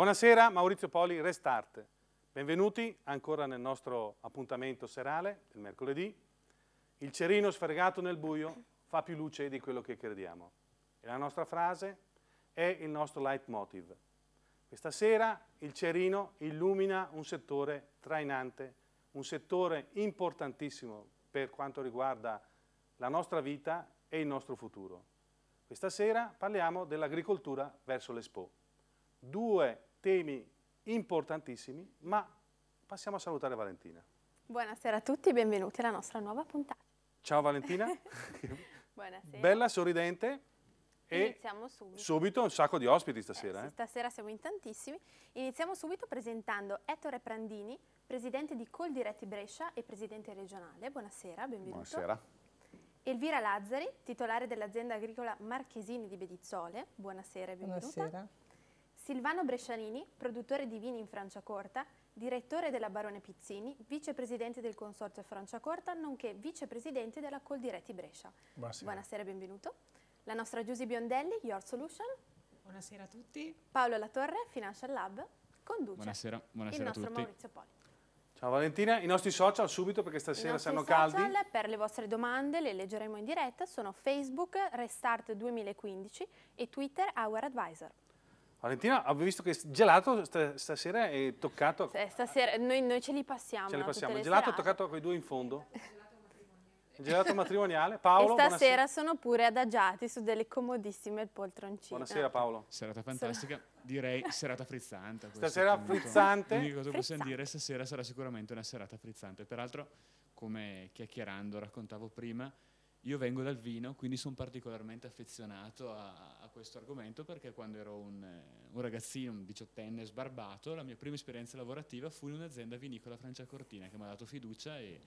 Buonasera, Maurizio Poli, Restart. Benvenuti ancora nel nostro appuntamento serale del mercoledì. Il cerino sfregato nel buio fa più luce di quello che crediamo. E la nostra frase è il nostro leitmotiv. Questa sera il cerino illumina un settore trainante, un settore importantissimo per quanto riguarda la nostra vita e il nostro futuro. Questa sera parliamo dell'agricoltura verso l'Expo. Due temi importantissimi, ma passiamo a salutare Valentina. Buonasera a tutti e benvenuti alla nostra nuova puntata. Ciao Valentina. Buonasera. Bella, sorridente. e Iniziamo subito. Subito un sacco di ospiti stasera. Eh, sì, eh. stasera siamo in tantissimi. Iniziamo subito presentando Ettore Prandini, presidente di Coldiretti Brescia e presidente regionale. Buonasera, benvenuto. Buonasera. Elvira Lazzari, titolare dell'azienda agricola Marchesini di Bedizzole. Buonasera e benvenuta. Buonasera. Silvano Brescianini, produttore di vini in Franciacorta, direttore della Barone Pizzini, vicepresidente del Consorzio Franciacorta, nonché vicepresidente della Coldiretti Brescia. Buonasera. Buonasera, e benvenuto. La nostra Giusy Biondelli, Your Solution. Buonasera a tutti. Paolo Latorre, Financial Lab, conduce buonasera, buonasera il nostro Maurizio Poli. Ciao Valentina, i nostri social subito perché stasera saranno caldi. I social per le vostre domande le leggeremo in diretta sono Facebook Restart 2015 e Twitter Our Advisor. Valentina, avevo visto che gelato stasera è toccato. stasera noi, noi, ce li passiamo. Ce li passiamo. Il gelato è toccato a quei due in fondo. Il gelato matrimoniale. Paolo. E stasera buonasera. sono pure adagiati su delle comodissime poltroncine. Buonasera Paolo. Serata fantastica, direi serata frizzante. Stasera punto. frizzante. L'unica cosa che possiamo dire stasera sarà sicuramente una serata frizzante. Peraltro, come chiacchierando raccontavo prima, io vengo dal vino, quindi sono particolarmente affezionato a, a questo argomento perché quando ero un, eh, un, ragazzino, un diciottenne sbarbato, la mia prima esperienza lavorativa fu in un'azienda vinicola Franciacortina che mi ha dato fiducia e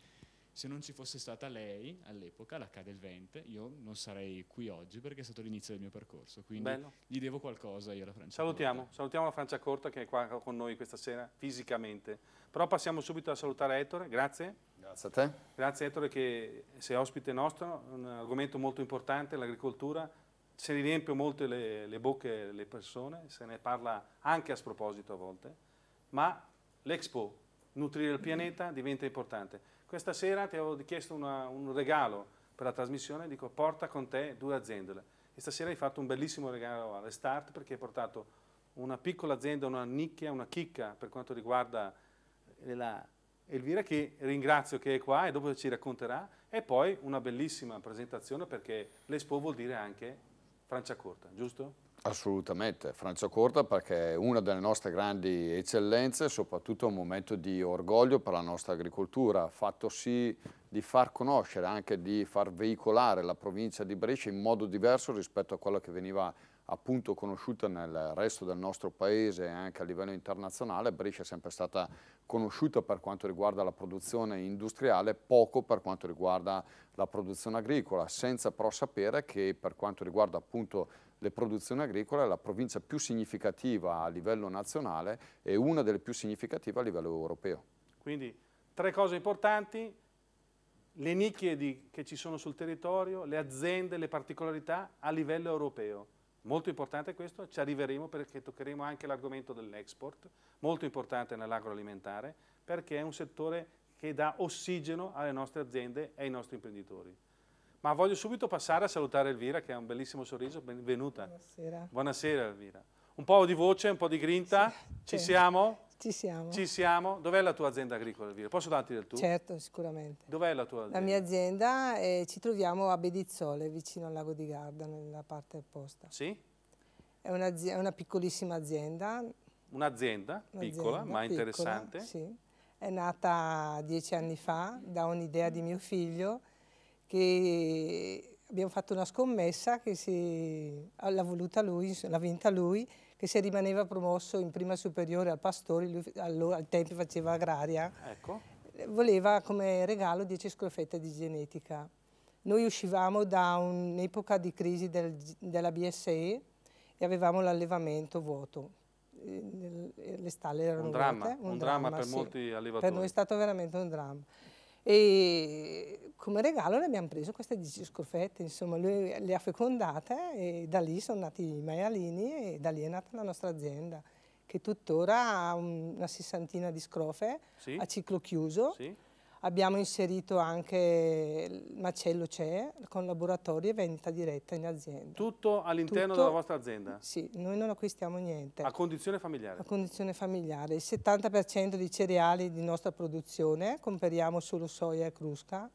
se non ci fosse stata lei all'epoca, la Cade Vente, io non sarei qui oggi perché è stato l'inizio del mio percorso, quindi Bello. gli devo qualcosa io alla Francia salutiamo, Corta. Salutiamo la Francia Corta che è qua con noi questa sera fisicamente, però passiamo subito a salutare Ettore, grazie. Grazie a te. Grazie Ettore che sei ospite nostro, un argomento molto importante, l'agricoltura, si riempie molto le, le bocche le persone, se ne parla anche a sproposito a volte, ma l'Expo, nutrire il pianeta, diventa importante. Questa sera ti avevo chiesto una, un regalo per la trasmissione, dico porta con te due aziende. E stasera hai fatto un bellissimo regalo alle Start perché hai portato una piccola azienda, una nicchia, una chicca per quanto riguarda la Elvira che ringrazio che è qua e dopo ci racconterà e poi una bellissima presentazione perché l'Expo vuol dire anche Francia Corta, giusto? Assolutamente, Francia Corta perché è una delle nostre grandi eccellenze, soprattutto un momento di orgoglio per la nostra agricoltura, fatto sì di far conoscere, anche di far veicolare la provincia di Brescia in modo diverso rispetto a quello che veniva appunto conosciuta nel resto del nostro paese e anche a livello internazionale, Brescia è sempre stata conosciuta per quanto riguarda la produzione industriale, poco per quanto riguarda la produzione agricola, senza però sapere che per quanto riguarda appunto le produzioni agricole è la provincia più significativa a livello nazionale e una delle più significative a livello europeo. Quindi tre cose importanti, le nicchie di, che ci sono sul territorio, le aziende, le particolarità a livello europeo. Molto importante questo, ci arriveremo perché toccheremo anche l'argomento dell'export, molto importante nell'agroalimentare, perché è un settore che dà ossigeno alle nostre aziende e ai nostri imprenditori. Ma voglio subito passare a salutare Elvira, che ha un bellissimo sorriso, benvenuta. Buonasera. Buonasera Elvira. Un po' di voce, un po' di grinta, sì, ci siamo? Ci siamo. Ci siamo. Dov'è la tua azienda agricola, Elvira? Posso darti del tuo? Certo, sicuramente. Dov'è la tua azienda? La mia azienda, eh, ci troviamo a Bedizzole, vicino al lago di Garda, nella parte opposta. Sì? È, una, è una piccolissima azienda. Un'azienda piccola, ma piccola, interessante. Sì. È nata dieci anni fa da un'idea di mio figlio che abbiamo fatto una scommessa che l'ha voluta lui, l'ha vinta lui che se rimaneva promosso in prima superiore al pastore, lui allora, al tempo faceva agraria, ecco. voleva come regalo 10 scrofette di genetica. Noi uscivamo da un'epoca di crisi del, della BSE e avevamo l'allevamento vuoto ehm, le stalle erano un dramma, vuote, un, un dramma, dramma, per sì. molti allevatori. Per noi è stato veramente un dramma e come regalo le abbiamo preso queste 10 scoffette, insomma lui le ha fecondate e da lì sono nati i maialini e da lì è nata la nostra azienda che tuttora ha una sessantina di scrofe sì. a ciclo chiuso sì Abbiamo inserito anche il macello CE con laboratorio e vendita diretta in azienda. Tutto all'interno della vostra azienda? Sì, noi non acquistiamo niente. A condizione familiare? A condizione familiare. Il 70% dei cereali di nostra produzione, comperiamo solo soia e crusca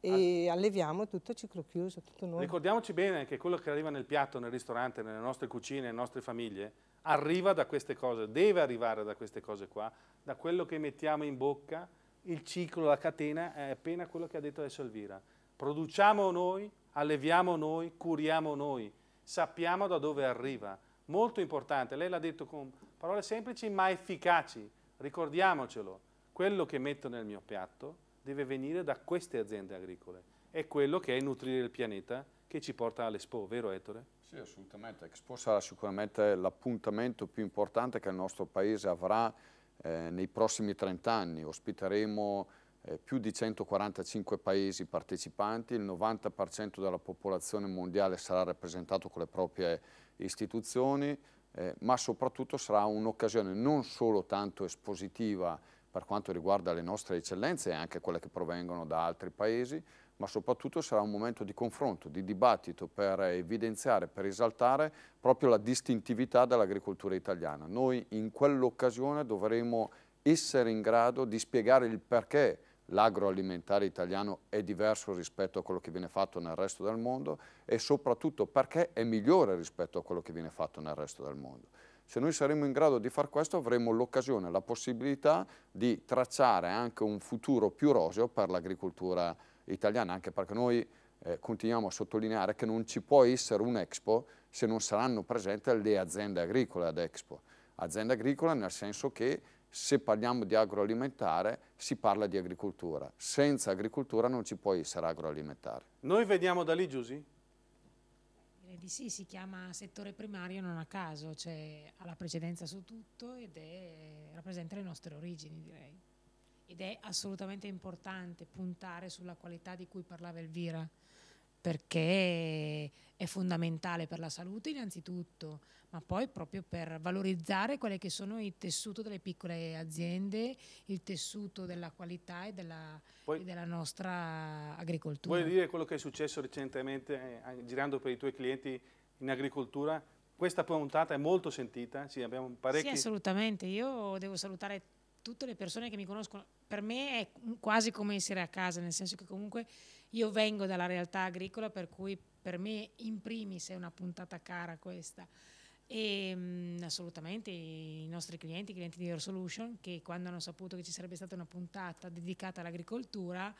e alleviamo tutto a ciclo chiuso. Tutto noi. Ricordiamoci bene che quello che arriva nel piatto, nel ristorante, nelle nostre cucine, nelle nostre famiglie, arriva da queste cose, deve arrivare da queste cose qua, da quello che mettiamo in bocca, il ciclo, la catena è appena quello che ha detto adesso Elvira. Produciamo noi, alleviamo noi, curiamo noi, sappiamo da dove arriva. Molto importante, lei l'ha detto con parole semplici ma efficaci, ricordiamocelo, quello che metto nel mio piatto deve venire da queste aziende agricole, è quello che è nutrire il pianeta che ci porta all'Expo, vero Ettore? Sì, assolutamente, Expo sarà sicuramente l'appuntamento più importante che il nostro paese avrà eh, nei prossimi 30 anni ospiteremo eh, più di 145 paesi partecipanti, il 90% della popolazione mondiale sarà rappresentato con le proprie istituzioni, eh, ma soprattutto sarà un'occasione non solo tanto espositiva per quanto riguarda le nostre eccellenze e anche quelle che provengono da altri paesi, ma soprattutto sarà un momento di confronto, di dibattito per evidenziare, per esaltare proprio la distintività dell'agricoltura italiana. Noi in quell'occasione dovremo essere in grado di spiegare il perché l'agroalimentare italiano è diverso rispetto a quello che viene fatto nel resto del mondo e soprattutto perché è migliore rispetto a quello che viene fatto nel resto del mondo. Se noi saremo in grado di far questo avremo l'occasione, la possibilità di tracciare anche un futuro più roseo per l'agricoltura italiana italiana, anche perché noi eh, continuiamo a sottolineare che non ci può essere un'Expo se non saranno presenti le aziende agricole ad Expo. Azienda agricola nel senso che se parliamo di agroalimentare si parla di agricoltura, senza agricoltura non ci può essere agroalimentare. Noi vediamo da lì Giusy? Direi di sì, si chiama settore primario non a caso, cioè ha la precedenza su tutto ed è, rappresenta le nostre origini direi ed è assolutamente importante puntare sulla qualità di cui parlava Elvira perché è fondamentale per la salute innanzitutto, ma poi proprio per valorizzare quelli che sono il tessuto delle piccole aziende, il tessuto della qualità e della, poi, e della nostra agricoltura. Vuoi dire quello che è successo recentemente eh, eh girando per i tuoi clienti in agricoltura? Questa puntata è molto sentita, sì, abbiamo parecchi... Sì, assolutamente, io devo salutare tutte le persone che mi conoscono, per me è quasi come essere a casa, nel senso che comunque io vengo dalla realtà agricola, per cui per me in primis è una puntata cara questa. E ehm, mh, assolutamente i nostri clienti, i clienti di Air Solution, che quando hanno saputo che ci sarebbe stata una puntata dedicata all'agricoltura,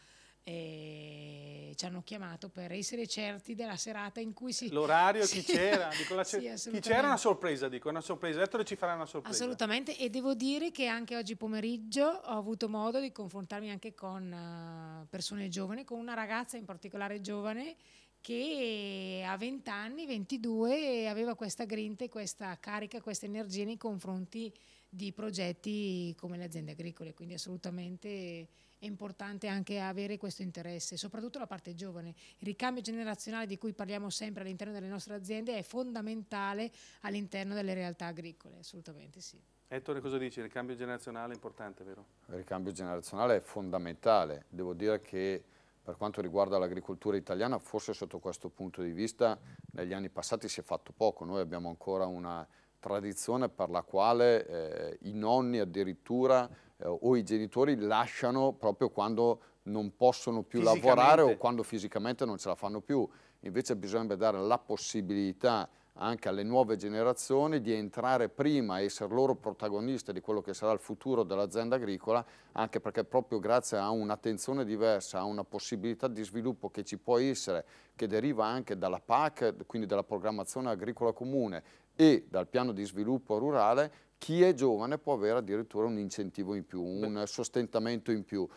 e ci hanno chiamato per essere certi della serata in cui si... L'orario, chi c'era? Sì, chi c'era una sorpresa, dico, una sorpresa. Ettore ci farà una sorpresa. Assolutamente, e devo dire che anche oggi pomeriggio ho avuto modo di confrontarmi anche con eh, persone giovani, con una ragazza in particolare giovane che a 20 anni, 22, aveva questa grinta e questa carica, questa energia nei confronti di progetti come le aziende agricole, quindi assolutamente è importante anche avere questo interesse, soprattutto la parte giovane. Il ricambio generazionale di cui parliamo sempre all'interno delle nostre aziende è fondamentale all'interno delle realtà agricole, assolutamente sì. Ettore, cosa dici? Il ricambio generazionale è importante, vero? Il ricambio generazionale è fondamentale. Devo dire che per quanto riguarda l'agricoltura italiana, forse sotto questo punto di vista, negli anni passati si è fatto poco. Noi abbiamo ancora una tradizione per la quale eh, i nonni addirittura eh, o i genitori lasciano proprio quando non possono più lavorare o quando fisicamente non ce la fanno più. Invece bisogna dare la possibilità anche alle nuove generazioni di entrare prima e essere loro protagoniste di quello che sarà il futuro dell'azienda agricola, anche perché proprio grazie a un'attenzione diversa, a una possibilità di sviluppo che ci può essere, che deriva anche dalla PAC, quindi dalla programmazione agricola comune e dal piano di sviluppo rurale, chi è giovane può avere addirittura un incentivo in più, un Beh. sostentamento in più.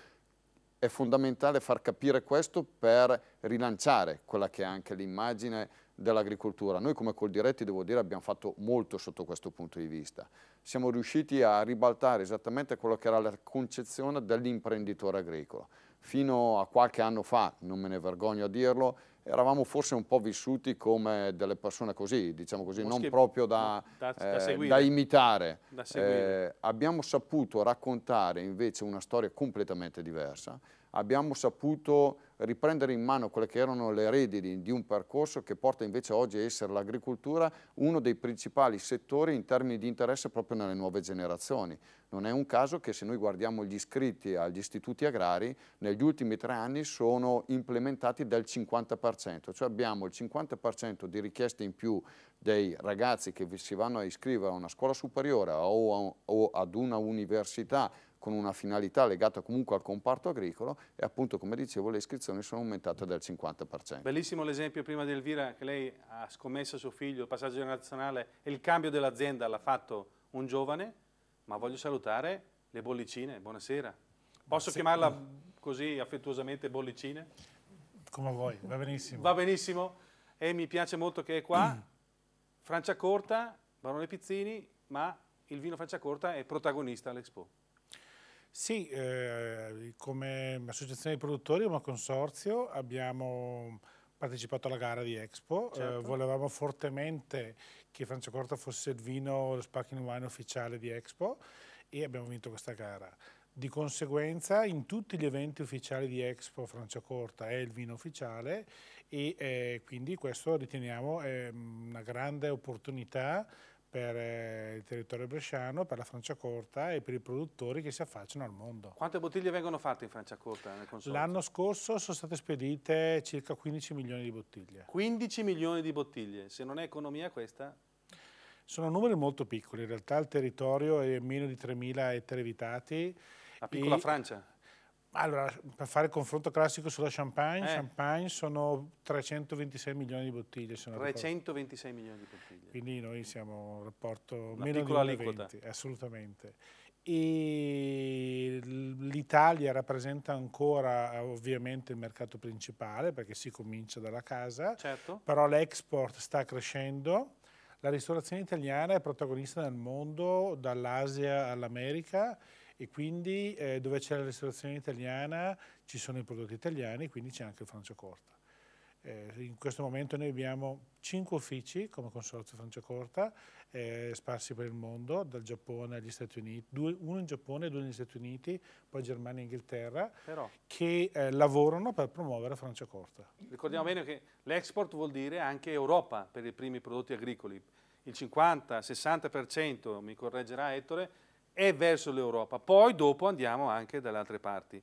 È fondamentale far capire questo per rilanciare quella che è anche l'immagine dell'agricoltura. Noi come Coldiretti, devo dire, abbiamo fatto molto sotto questo punto di vista. Siamo riusciti a ribaltare esattamente quello che era la concezione dell'imprenditore agricolo. Fino a qualche anno fa, non me ne vergogno a dirlo, eravamo forse un po' vissuti come delle persone così, diciamo così, Mosche, non proprio da, da, eh, da imitare. Da eh, abbiamo saputo raccontare invece una storia completamente diversa, abbiamo saputo riprendere in mano quelle che erano le redini di un percorso che porta invece oggi a essere l'agricoltura uno dei principali settori in termini di interesse proprio nelle nuove generazioni. Non è un caso che se noi guardiamo gli iscritti agli istituti agrari, negli ultimi tre anni sono implementati del 50%, cioè abbiamo il 50% di richieste in più dei ragazzi che si vanno a iscrivere a una scuola superiore o, a, o ad una università con una finalità legata comunque al comparto agricolo e appunto come dicevo le iscrizioni sono aumentate del 50%. Bellissimo l'esempio prima di Elvira che lei ha scommesso suo figlio il passaggio generazionale e il cambio dell'azienda l'ha fatto un giovane, ma voglio salutare le bollicine, buonasera. Posso sì. chiamarla così affettuosamente bollicine? Come vuoi, va benissimo. Va benissimo e mi piace molto che è qua. Mm. Franciacorta, Barone Pizzini, ma il vino Franciacorta è protagonista all'Expo. Sì, eh, come associazione di produttori, come consorzio, abbiamo partecipato alla gara di Expo, eh, certo. eh, volevamo fortemente che Franciacorta fosse il vino, lo sparkling wine ufficiale di Expo e abbiamo vinto questa gara. Di conseguenza in tutti gli eventi ufficiali di Expo Franciacorta è il vino ufficiale e eh, quindi questo riteniamo è ehm, una grande opportunità per eh, il territorio bresciano, per la Franciacorta e per i produttori che si affacciano al mondo. Quante bottiglie vengono fatte in Franciacorta? L'anno scorso sono state spedite circa 15 milioni di bottiglie. 15 milioni di bottiglie, se non è economia questa? Sono numeri molto piccoli, in realtà il territorio è meno di 3.000 ettari abitati. La piccola e... Francia? Allora, per fare il confronto classico sulla champagne, eh. champagne sono 326 milioni di bottiglie. 326 milioni di bottiglie. Quindi noi siamo un rapporto Una meno di 20, assolutamente. E l'Italia rappresenta ancora ovviamente il mercato principale perché si comincia dalla casa, certo. però l'export sta crescendo. La ristorazione italiana è protagonista nel mondo, dall'Asia all'America e quindi eh, dove c'è la ristorazione italiana ci sono i prodotti italiani, quindi c'è anche il Franciacorta. Eh, in questo momento noi abbiamo cinque uffici come Consorzio Franciacorta eh, sparsi per il mondo, dal Giappone agli Stati Uniti, due, uno in Giappone e due negli Stati Uniti, poi Germania e Inghilterra, Però. che eh, lavorano per promuovere Franciacorta. Ricordiamo bene che l'export vuol dire anche Europa per i primi prodotti agricoli, il 50-60%, mi correggerà Ettore, e verso l'Europa. Poi dopo andiamo anche dalle altre parti.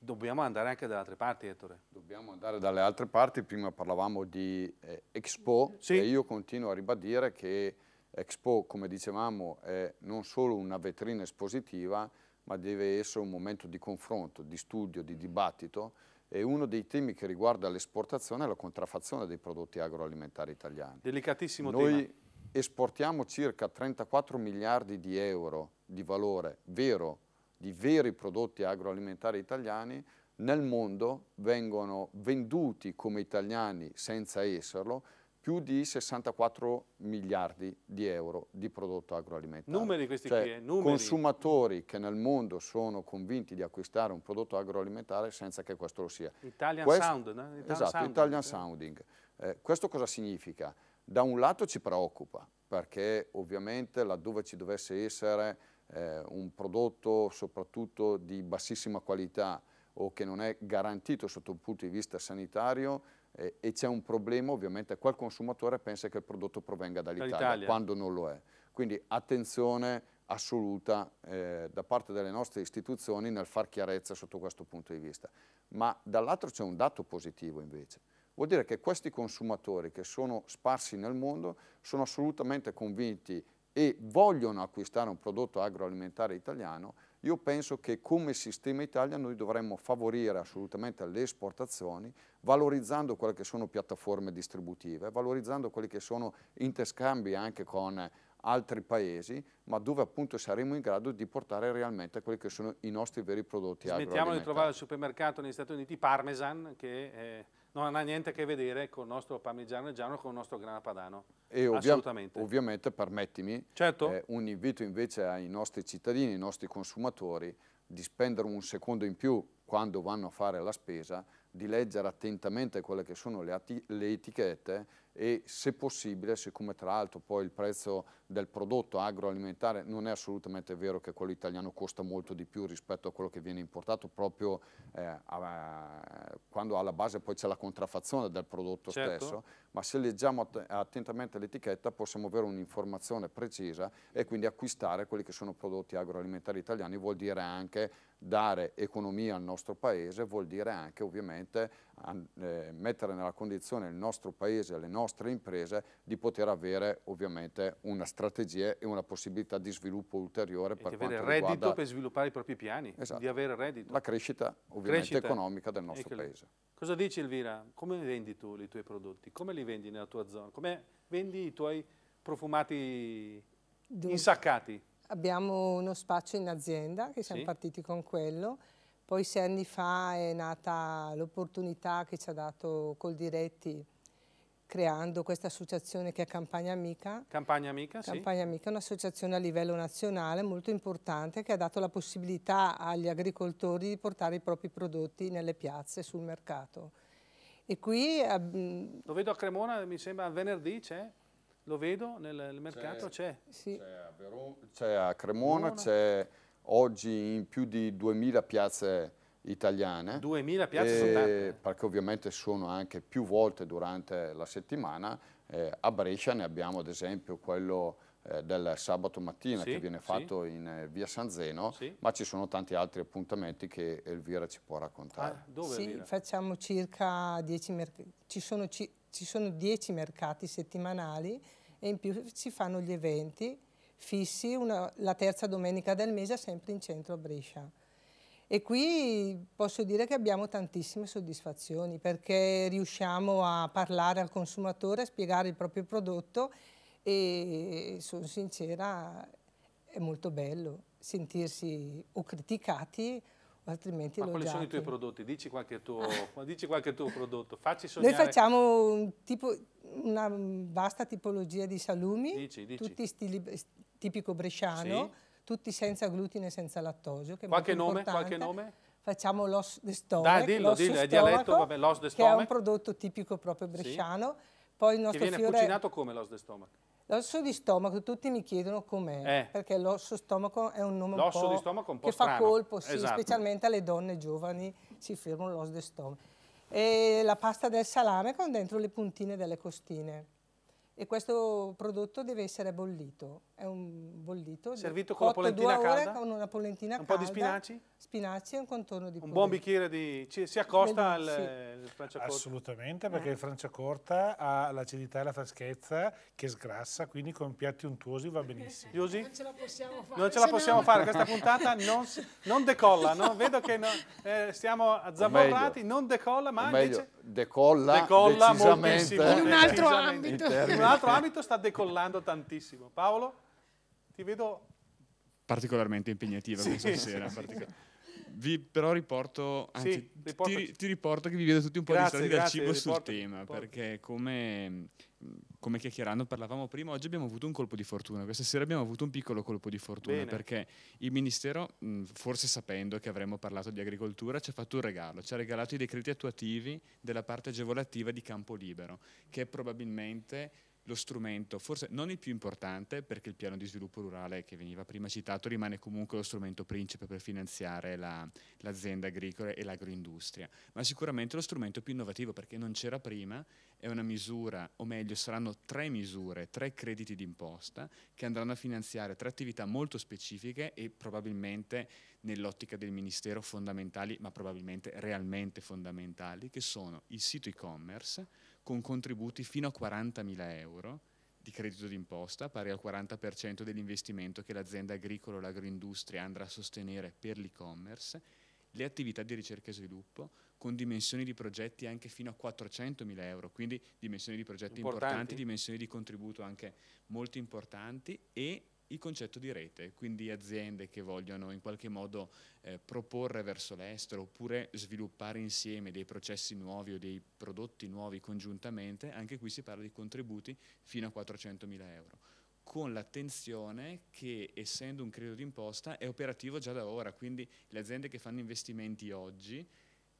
Dobbiamo andare anche dalle altre parti, Ettore. Dobbiamo andare dalle altre parti. Prima parlavamo di eh, Expo sì. e io continuo a ribadire che Expo, come dicevamo, è non solo una vetrina espositiva, ma deve essere un momento di confronto, di studio, di dibattito e uno dei temi che riguarda l'esportazione è la contraffazione dei prodotti agroalimentari italiani. Delicatissimo Noi, tema esportiamo circa 34 miliardi di euro di valore vero di veri prodotti agroalimentari italiani nel mondo vengono venduti come italiani senza esserlo più di 64 miliardi di euro di prodotto agroalimentare. Numeri questi cioè, qui, eh, numeri. consumatori che nel mondo sono convinti di acquistare un prodotto agroalimentare senza che questo lo sia. Italian Quest, Sound, no? Italian esatto, Sounding. Italian Sounding. Eh, questo cosa significa? da un lato ci preoccupa, perché ovviamente laddove ci dovesse essere eh, un prodotto soprattutto di bassissima qualità o che non è garantito sotto un punto di vista sanitario eh, e c'è un problema, ovviamente quel consumatore pensa che il prodotto provenga dall'Italia, quando non lo è. Quindi attenzione assoluta eh, da parte delle nostre istituzioni nel far chiarezza sotto questo punto di vista. Ma dall'altro c'è un dato positivo invece, Vuol dire che questi consumatori che sono sparsi nel mondo sono assolutamente convinti e vogliono acquistare un prodotto agroalimentare italiano, io penso che come sistema Italia noi dovremmo favorire assolutamente le esportazioni valorizzando quelle che sono piattaforme distributive, valorizzando quelli che sono interscambi anche con altri paesi, ma dove appunto saremo in grado di portare realmente quelli che sono i nostri veri prodotti Smettiamo di trovare al supermercato negli Stati Uniti parmesan che... Eh non ha niente a che vedere con il nostro parmigiano reggiano e con il nostro grana padano. E Assolutamente. ovviamente, permettimi, certo. eh, un invito invece ai nostri cittadini, ai nostri consumatori, di spendere un secondo in più quando vanno a fare la spesa, di leggere attentamente quelle che sono le, le etichette e se possibile, siccome tra l'altro poi il prezzo del prodotto agroalimentare non è assolutamente vero che quello italiano costa molto di più rispetto a quello che viene importato proprio eh, a, quando alla base poi c'è la contraffazione del prodotto certo. stesso, ma se leggiamo att attentamente l'etichetta possiamo avere un'informazione precisa e quindi acquistare quelli che sono prodotti agroalimentari italiani, vuol dire anche dare economia al nostro paese, vuol dire anche ovviamente eh, mettere nella condizione il nostro paese, le nostre imprese di poter avere ovviamente una strategia e una possibilità di sviluppo ulteriore e per di avere quanto reddito riguarda... per sviluppare i propri piani, esatto. di avere reddito. La crescita ovviamente crescita. economica del nostro Eccoli. paese. Cosa dici Elvira? Come vendi tu i tuoi prodotti? Come li vendi nella tua zona? Come vendi i tuoi profumati Dunque, insaccati? Abbiamo uno spazio in azienda che siamo sì. partiti con quello poi sei anni fa è nata l'opportunità che ci ha dato Coldiretti creando questa associazione che è Campagna Amica. Campagna Amica, Campagna sì. Amica è un'associazione a livello nazionale molto importante che ha dato la possibilità agli agricoltori di portare i propri prodotti nelle piazze, sul mercato. E qui... Ehm, Lo vedo a Cremona, mi sembra venerdì c'è? Lo vedo nel, mercato, c'è? Sì. C'è a, a, Cremona, c'è oggi in più di 2000 piazze italiane. 2000 piazze sono tante. Perché ovviamente sono anche più volte durante la settimana. Eh, a Brescia ne abbiamo ad esempio quello eh, del sabato mattina sì, che viene fatto sì. in eh, via San Zeno, sì. ma ci sono tanti altri appuntamenti che Elvira ci può raccontare. Ah, dove, sì, facciamo circa 10 mercati, ci sono 10 mercati settimanali e in più si fanno gli eventi fissi una, la terza domenica del mese sempre in centro a Brescia. E qui posso dire che abbiamo tantissime soddisfazioni perché riusciamo a parlare al consumatore, a spiegare il proprio prodotto e sono sincera, è molto bello sentirsi o criticati o altrimenti Ma quali sono i tuoi prodotti? Dici qualche tuo, dici qualche tuo prodotto, facci sognare. Noi facciamo un tipo, una vasta tipologia di salumi, dici, dici. tutti stili, tipico bresciano, sì. tutti senza glutine e senza lattosio. Che qualche, nome, qualche nome? Facciamo l'os de stomaco. Dai, dillo, dillo, stomaco, è dialetto, vabbè, l'os de stomaco. Che è un prodotto tipico proprio bresciano. Sì. Poi il nostro che viene fiore... cucinato come l'os de stomaco? L'osso di stomaco, tutti mi chiedono com'è, eh. perché l'osso stomaco è un nome un po', di stomaco un po che strano. fa colpo, sì, esatto. specialmente alle donne giovani si fermano l'osso di stomaco. E la pasta del salame con dentro le puntine delle costine e questo prodotto deve essere bollito. È un bollito servito con la polentina calda, con una pollentina un calda, po' di spinaci, spinaci e un contorno di pollo. Un buon bicchiere di si accosta al sì. Eh, franciacorta. Assolutamente, perché eh. il franciacorta ha l'acidità e la freschezza che sgrassa, quindi con piatti untuosi va benissimo. Giusy? Non ce la possiamo fare. Non ce la possiamo fare, questa puntata non, non decolla, no? vedo che no, eh, stiamo azzavorrati, non decolla, ma Meglio, decolla, decolla decisamente. moltissimo. In un altro ambito l'altro eh. ambito sta decollando tantissimo. Paolo, ti vedo... Particolarmente impegnativa sì, questa sera. Sì, partico- vi però riporto, anzi, sì, Ti, ti, riporto che vi vedo tutti un po' grazie, distratti dal cibo riporto, sul tema, riporto. perché come, come, chiacchierando parlavamo prima, oggi abbiamo avuto un colpo di fortuna, questa sera abbiamo avuto un piccolo colpo di fortuna, Bene. perché il Ministero, forse sapendo che avremmo parlato di agricoltura, ci ha fatto un regalo, ci ha regalato i decreti attuativi della parte agevolativa di Campo Libero, che probabilmente lo strumento, forse non il più importante, perché il piano di sviluppo rurale che veniva prima citato rimane comunque lo strumento principe per finanziare la, l'azienda agricola e l'agroindustria, ma sicuramente lo strumento più innovativo perché non c'era prima, è una misura, o meglio saranno tre misure, tre crediti d'imposta che andranno a finanziare tre attività molto specifiche e probabilmente nell'ottica del Ministero fondamentali, ma probabilmente realmente fondamentali, che sono il sito e-commerce, con contributi fino a 40.000 euro di credito d'imposta, pari al 40% dell'investimento che l'azienda agricola o l'agroindustria andrà a sostenere per l'e-commerce, le attività di ricerca e sviluppo con dimensioni di progetti anche fino a 400.000 euro, quindi dimensioni di progetti importanti. importanti, dimensioni di contributo anche molto importanti e il concetto di rete, quindi aziende che vogliono in qualche modo eh, proporre verso l'estero oppure sviluppare insieme dei processi nuovi o dei prodotti nuovi congiuntamente, anche qui si parla di contributi fino a 400.000 euro con l'attenzione che essendo un credito d'imposta è operativo già da ora, quindi le aziende che fanno investimenti oggi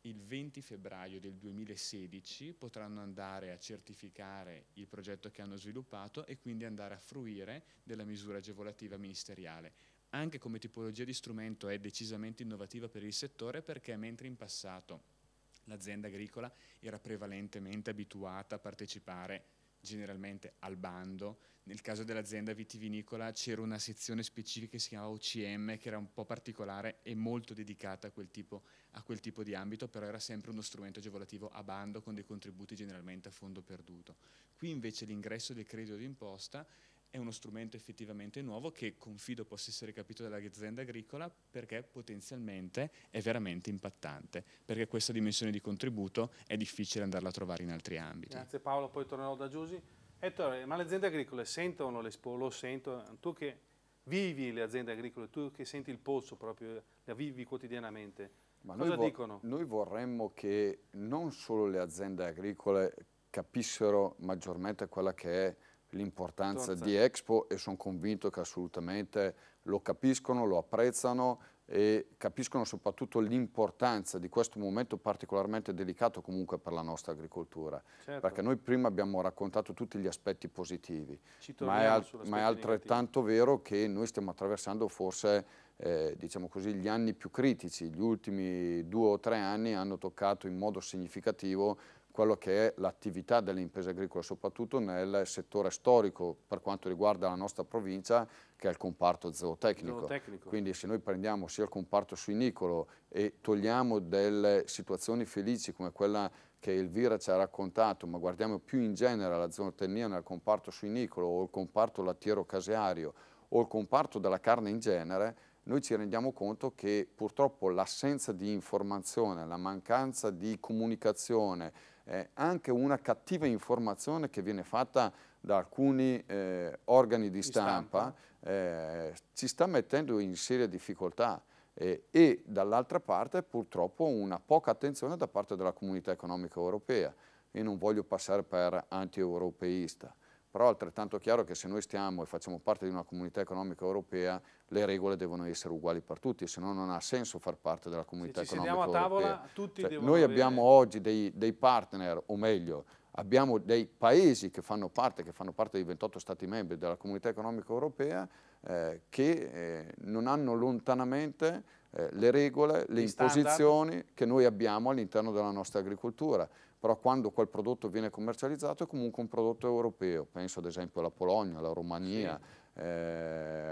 il 20 febbraio del 2016 potranno andare a certificare il progetto che hanno sviluppato e quindi andare a fruire della misura agevolativa ministeriale. Anche come tipologia di strumento è decisamente innovativa per il settore perché mentre in passato l'azienda agricola era prevalentemente abituata a partecipare generalmente al bando. Nel caso dell'azienda vitivinicola c'era una sezione specifica che si chiamava OCM che era un po' particolare e molto dedicata a quel, tipo, a quel tipo di ambito, però era sempre uno strumento agevolativo a bando con dei contributi generalmente a fondo perduto. Qui invece l'ingresso del credito d'imposta è uno strumento effettivamente nuovo che confido possa essere capito dall'azienda agricola perché potenzialmente è veramente impattante, perché questa dimensione di contributo è difficile andarla a trovare in altri ambiti. Grazie Paolo, poi tornerò da Giusi. Ettore, ma le aziende agricole sentono l'Expo? Lo sento, tu che vivi le aziende agricole, tu che senti il polso proprio, la vivi quotidianamente, ma cosa noi dicono? Noi vorremmo che non solo le aziende agricole capissero maggiormente quella che è l'importanza di Expo e sono convinto che assolutamente lo capiscono, lo apprezzano e capiscono soprattutto l'importanza di questo momento particolarmente delicato comunque per la nostra agricoltura. Certo. Perché noi prima abbiamo raccontato tutti gli aspetti positivi, ma è, al ma è, altrettanto negativo. vero che noi stiamo attraversando forse eh, diciamo così, gli anni più critici, gli ultimi due o tre anni hanno toccato in modo significativo quello che è l'attività delle imprese agricole, soprattutto nel settore storico per quanto riguarda la nostra provincia, che è il comparto zootecnico. zootecnico. Quindi se noi prendiamo sia il comparto suinicolo e togliamo delle situazioni felici come quella che Elvira ci ha raccontato, ma guardiamo più in genere la zootecnia nel comparto suinicolo o il comparto lattiero-caseario o il comparto della carne in genere, noi ci rendiamo conto che purtroppo l'assenza di informazione, la mancanza di comunicazione, eh, anche una cattiva informazione che viene fatta da alcuni eh, organi di stampa, eh, ci sta mettendo in serie difficoltà e dall'altra parte purtroppo una poca attenzione da parte della comunità economica europea. Io non voglio passare per anti-europeista, però è altrettanto chiaro che se noi stiamo e facciamo parte di una comunità economica europea, le regole devono essere uguali per tutti, se no non ha senso far parte della comunità economica europea. Se ci sediamo a tavola, tutti cioè, devono Noi avere... abbiamo oggi dei, dei partner, o meglio, abbiamo dei paesi che fanno parte, che fanno parte dei 28 stati membri della comunità economica europea, eh, che eh, non hanno lontanamente eh, le regole, le imposizioni standard. che noi abbiamo all'interno della nostra agricoltura però quando quel prodotto viene commercializzato è comunque un prodotto europeo, penso ad esempio alla Polonia, alla Romania, sì. eh,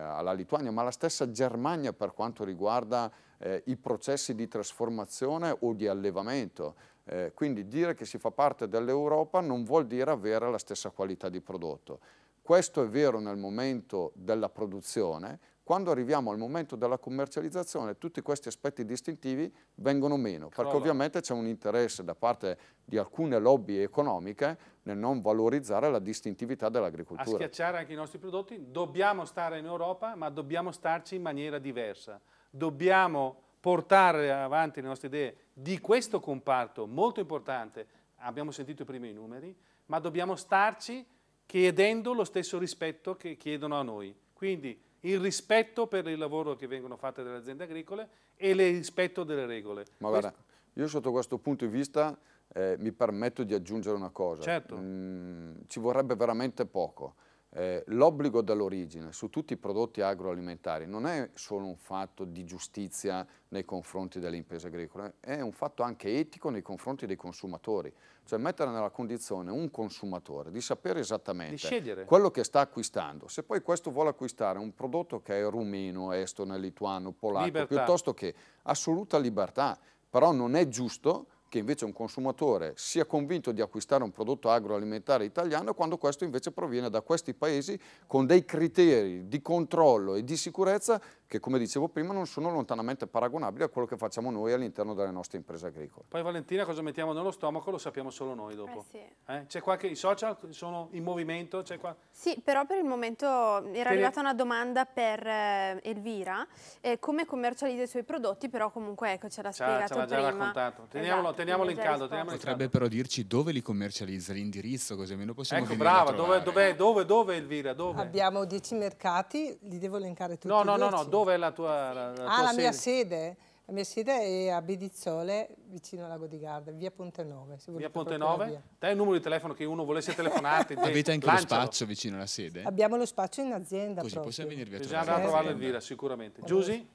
alla Lituania, ma la stessa Germania per quanto riguarda eh, i processi di trasformazione o di allevamento. Eh, quindi dire che si fa parte dell'Europa non vuol dire avere la stessa qualità di prodotto. Questo è vero nel momento della produzione, quando arriviamo al momento della commercializzazione tutti questi aspetti distintivi vengono meno, Crolla. perché ovviamente c'è un interesse da parte di alcune lobby economiche nel non valorizzare la distintività dell'agricoltura. A schiacciare anche i nostri prodotti, dobbiamo stare in Europa, ma dobbiamo starci in maniera diversa. Dobbiamo portare avanti le nostre idee di questo comparto molto importante, abbiamo sentito prima i numeri, ma dobbiamo starci chiedendo lo stesso rispetto che chiedono a noi. Quindi il rispetto per il lavoro che vengono fatte dalle aziende agricole e il rispetto delle regole. Ma guarda, io sotto questo punto di vista eh, mi permetto di aggiungere una cosa. Certo. Mm, ci vorrebbe veramente poco eh, l'obbligo dell'origine su tutti i prodotti agroalimentari non è solo un fatto di giustizia nei confronti delle imprese agricole, è un fatto anche etico nei confronti dei consumatori, cioè mettere nella condizione un consumatore di sapere esattamente di quello che sta acquistando. Se poi questo vuole acquistare un prodotto che è rumeno, estone, lituano, polacco, libertà. piuttosto che assoluta libertà, però non è giusto che invece un consumatore sia convinto di acquistare un prodotto agroalimentare italiano quando questo invece proviene da questi paesi con dei criteri di controllo e di sicurezza che come dicevo prima non sono lontanamente paragonabili a quello che facciamo noi all'interno delle nostre imprese agricole. Poi Valentina cosa mettiamo nello stomaco lo sappiamo solo noi dopo. Eh sì. eh? C'è qualche, i social sono in movimento? Qua... Sì, però per il momento era Tele... arrivata una domanda per eh, Elvira, eh, come commercializza i suoi prodotti, però comunque ecco ce l'ha spiegato ce l'ha già prima. raccontato, teniamolo, esatto, teniamolo in caldo. Teniamolo Potrebbe in caldo. però dirci dove li commercializza, l'indirizzo così almeno possiamo Ecco brava, dove, dove, dove, Elvira? Dove? Abbiamo 10 mercati, li devo elencare tutti No, no, no, no, dove è la tua, la, la ah, tua la mia sede? La mia sede è a Bedizzole, vicino al lago di Garda, via Ponte 9. Via Ponte 9? Via. Te hai il numero di telefono che uno volesse telefonarti? Avete anche lancialo. lo spazio vicino alla sede? Abbiamo lo spazio in azienda Così proprio. possiamo venirvi a trovare. Bisogna andare a trovare sicuramente. Giusi,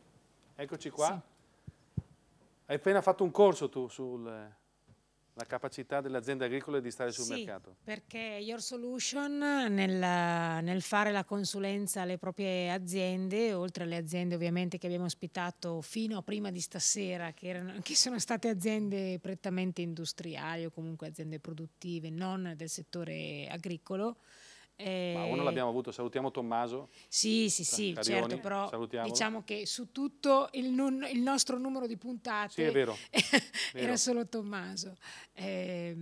eccoci qua. Sì. Hai appena fatto un corso tu sul la capacità delle aziende agricole di stare sul sì, mercato? perché Your Solution nel, nel, fare la consulenza alle proprie aziende, oltre alle aziende ovviamente che abbiamo ospitato fino a prima di stasera, che, erano, che sono state aziende prettamente industriali o comunque aziende produttive, non del settore agricolo, eh, Ma uno l'abbiamo avuto, salutiamo Tommaso. Sì, sì, sì, Carioni, certo, però diciamo che su tutto il, non, il, nostro numero di puntate sì, è vero, era vero. solo Tommaso. Eh,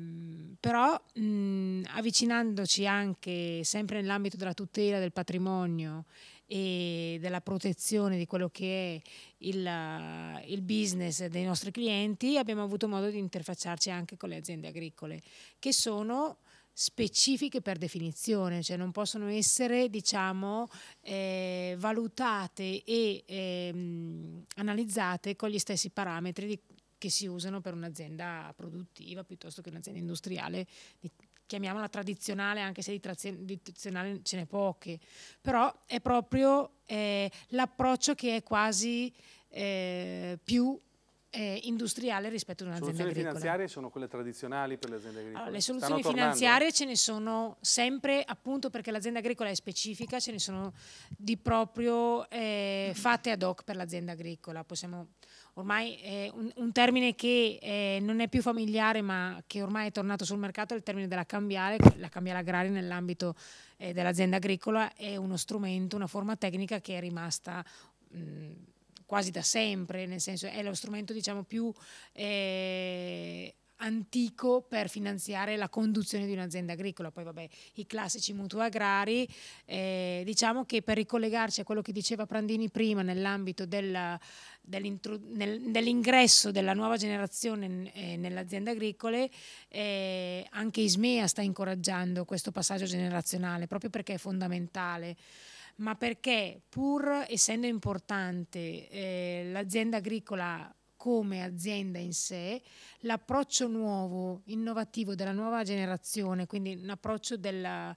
però mh, avvicinandoci anche sempre nell'ambito della tutela del patrimonio e della protezione di quello che è il, eh, il, business dei nostri clienti, abbiamo avuto modo di interfacciarci anche con le aziende agricole, che sono specifiche per definizione, cioè non possono essere diciamo, eh, valutate e eh, analizzate con gli stessi parametri di, che si usano per un'azienda produttiva piuttosto che un'azienda industriale, chiamiamola tradizionale, anche se di tradizionale ce n'è poche, però è proprio eh, l'approccio che è quasi eh, più eh, industriale rispetto ad un'azienda agricola. Le soluzioni finanziarie sono quelle tradizionali per le aziende agricole? Allora, le soluzioni Stanno finanziarie tornando? ce ne sono sempre, appunto perché l'azienda agricola è specifica, ce ne sono di proprio eh, fatte ad hoc per l'azienda agricola. Possiamo, ormai è un, un termine che eh, non è più familiare ma che ormai è tornato sul mercato è il termine della cambiale, la cambiale agraria nell'ambito eh, dell'azienda agricola è uno strumento, una forma tecnica che è rimasta... Mh, quasi da sempre, nel senso è lo strumento diciamo, più eh, antico per finanziare la conduzione di un'azienda agricola, poi vabbè i classici mutui agrari, eh, diciamo che per ricollegarci a quello che diceva Prandini prima nell'ambito della, nel, dell'ingresso della nuova generazione eh, aziende agricole, eh, anche Ismea sta incoraggiando questo passaggio generazionale proprio perché è fondamentale ma perché pur essendo importante eh, l'azienda agricola come azienda in sé, l'approccio nuovo, innovativo della nuova generazione, quindi un approccio della,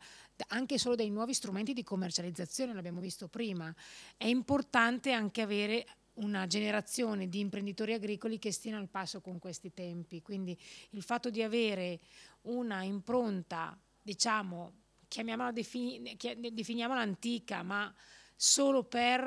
anche solo dei nuovi strumenti di commercializzazione, l'abbiamo visto prima, è importante anche avere una generazione di imprenditori agricoli che stiano al passo con questi tempi, quindi il fatto di avere una impronta, diciamo, chiamiamola, definiamola antica, ma solo per,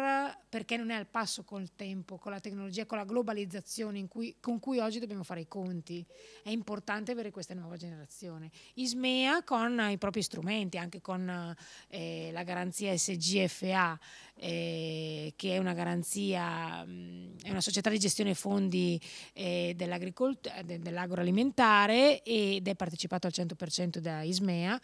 perché non è al passo col tempo, con la tecnologia, con la globalizzazione cui, con cui oggi dobbiamo fare i conti. È importante avere questa nuova generazione. Ismea con i propri strumenti, anche con eh, la garanzia SGFA, eh, che è una garanzia, mh, mm, è una società di gestione fondi eh, dell'agroalimentare ed è partecipato al 100% da Ismea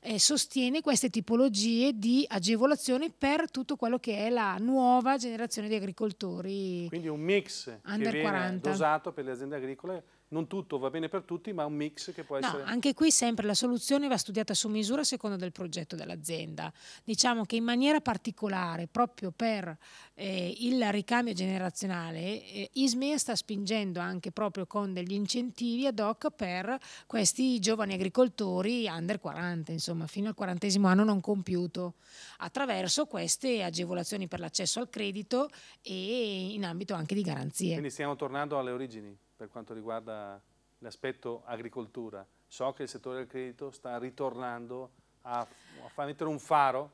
eh, sostiene queste tipologie di agevolazioni per tutto quello che è la nuova generazione di agricoltori. Quindi un mix under che 40. dosato per le aziende agricole non tutto va bene per tutti, ma un mix che può essere... No, anche qui sempre la soluzione va studiata su misura a seconda del progetto dell'azienda. Diciamo che in maniera particolare, proprio per eh, il ricambio generazionale, eh, ISMEA sta spingendo anche proprio con degli incentivi ad hoc per questi giovani agricoltori under 40, insomma, fino al quarantesimo anno non compiuto, attraverso queste agevolazioni per l'accesso al credito e in ambito anche di garanzie. Quindi stiamo tornando alle origini? per quanto riguarda l'aspetto agricoltura. So che il settore del credito sta ritornando a, a far mettere un faro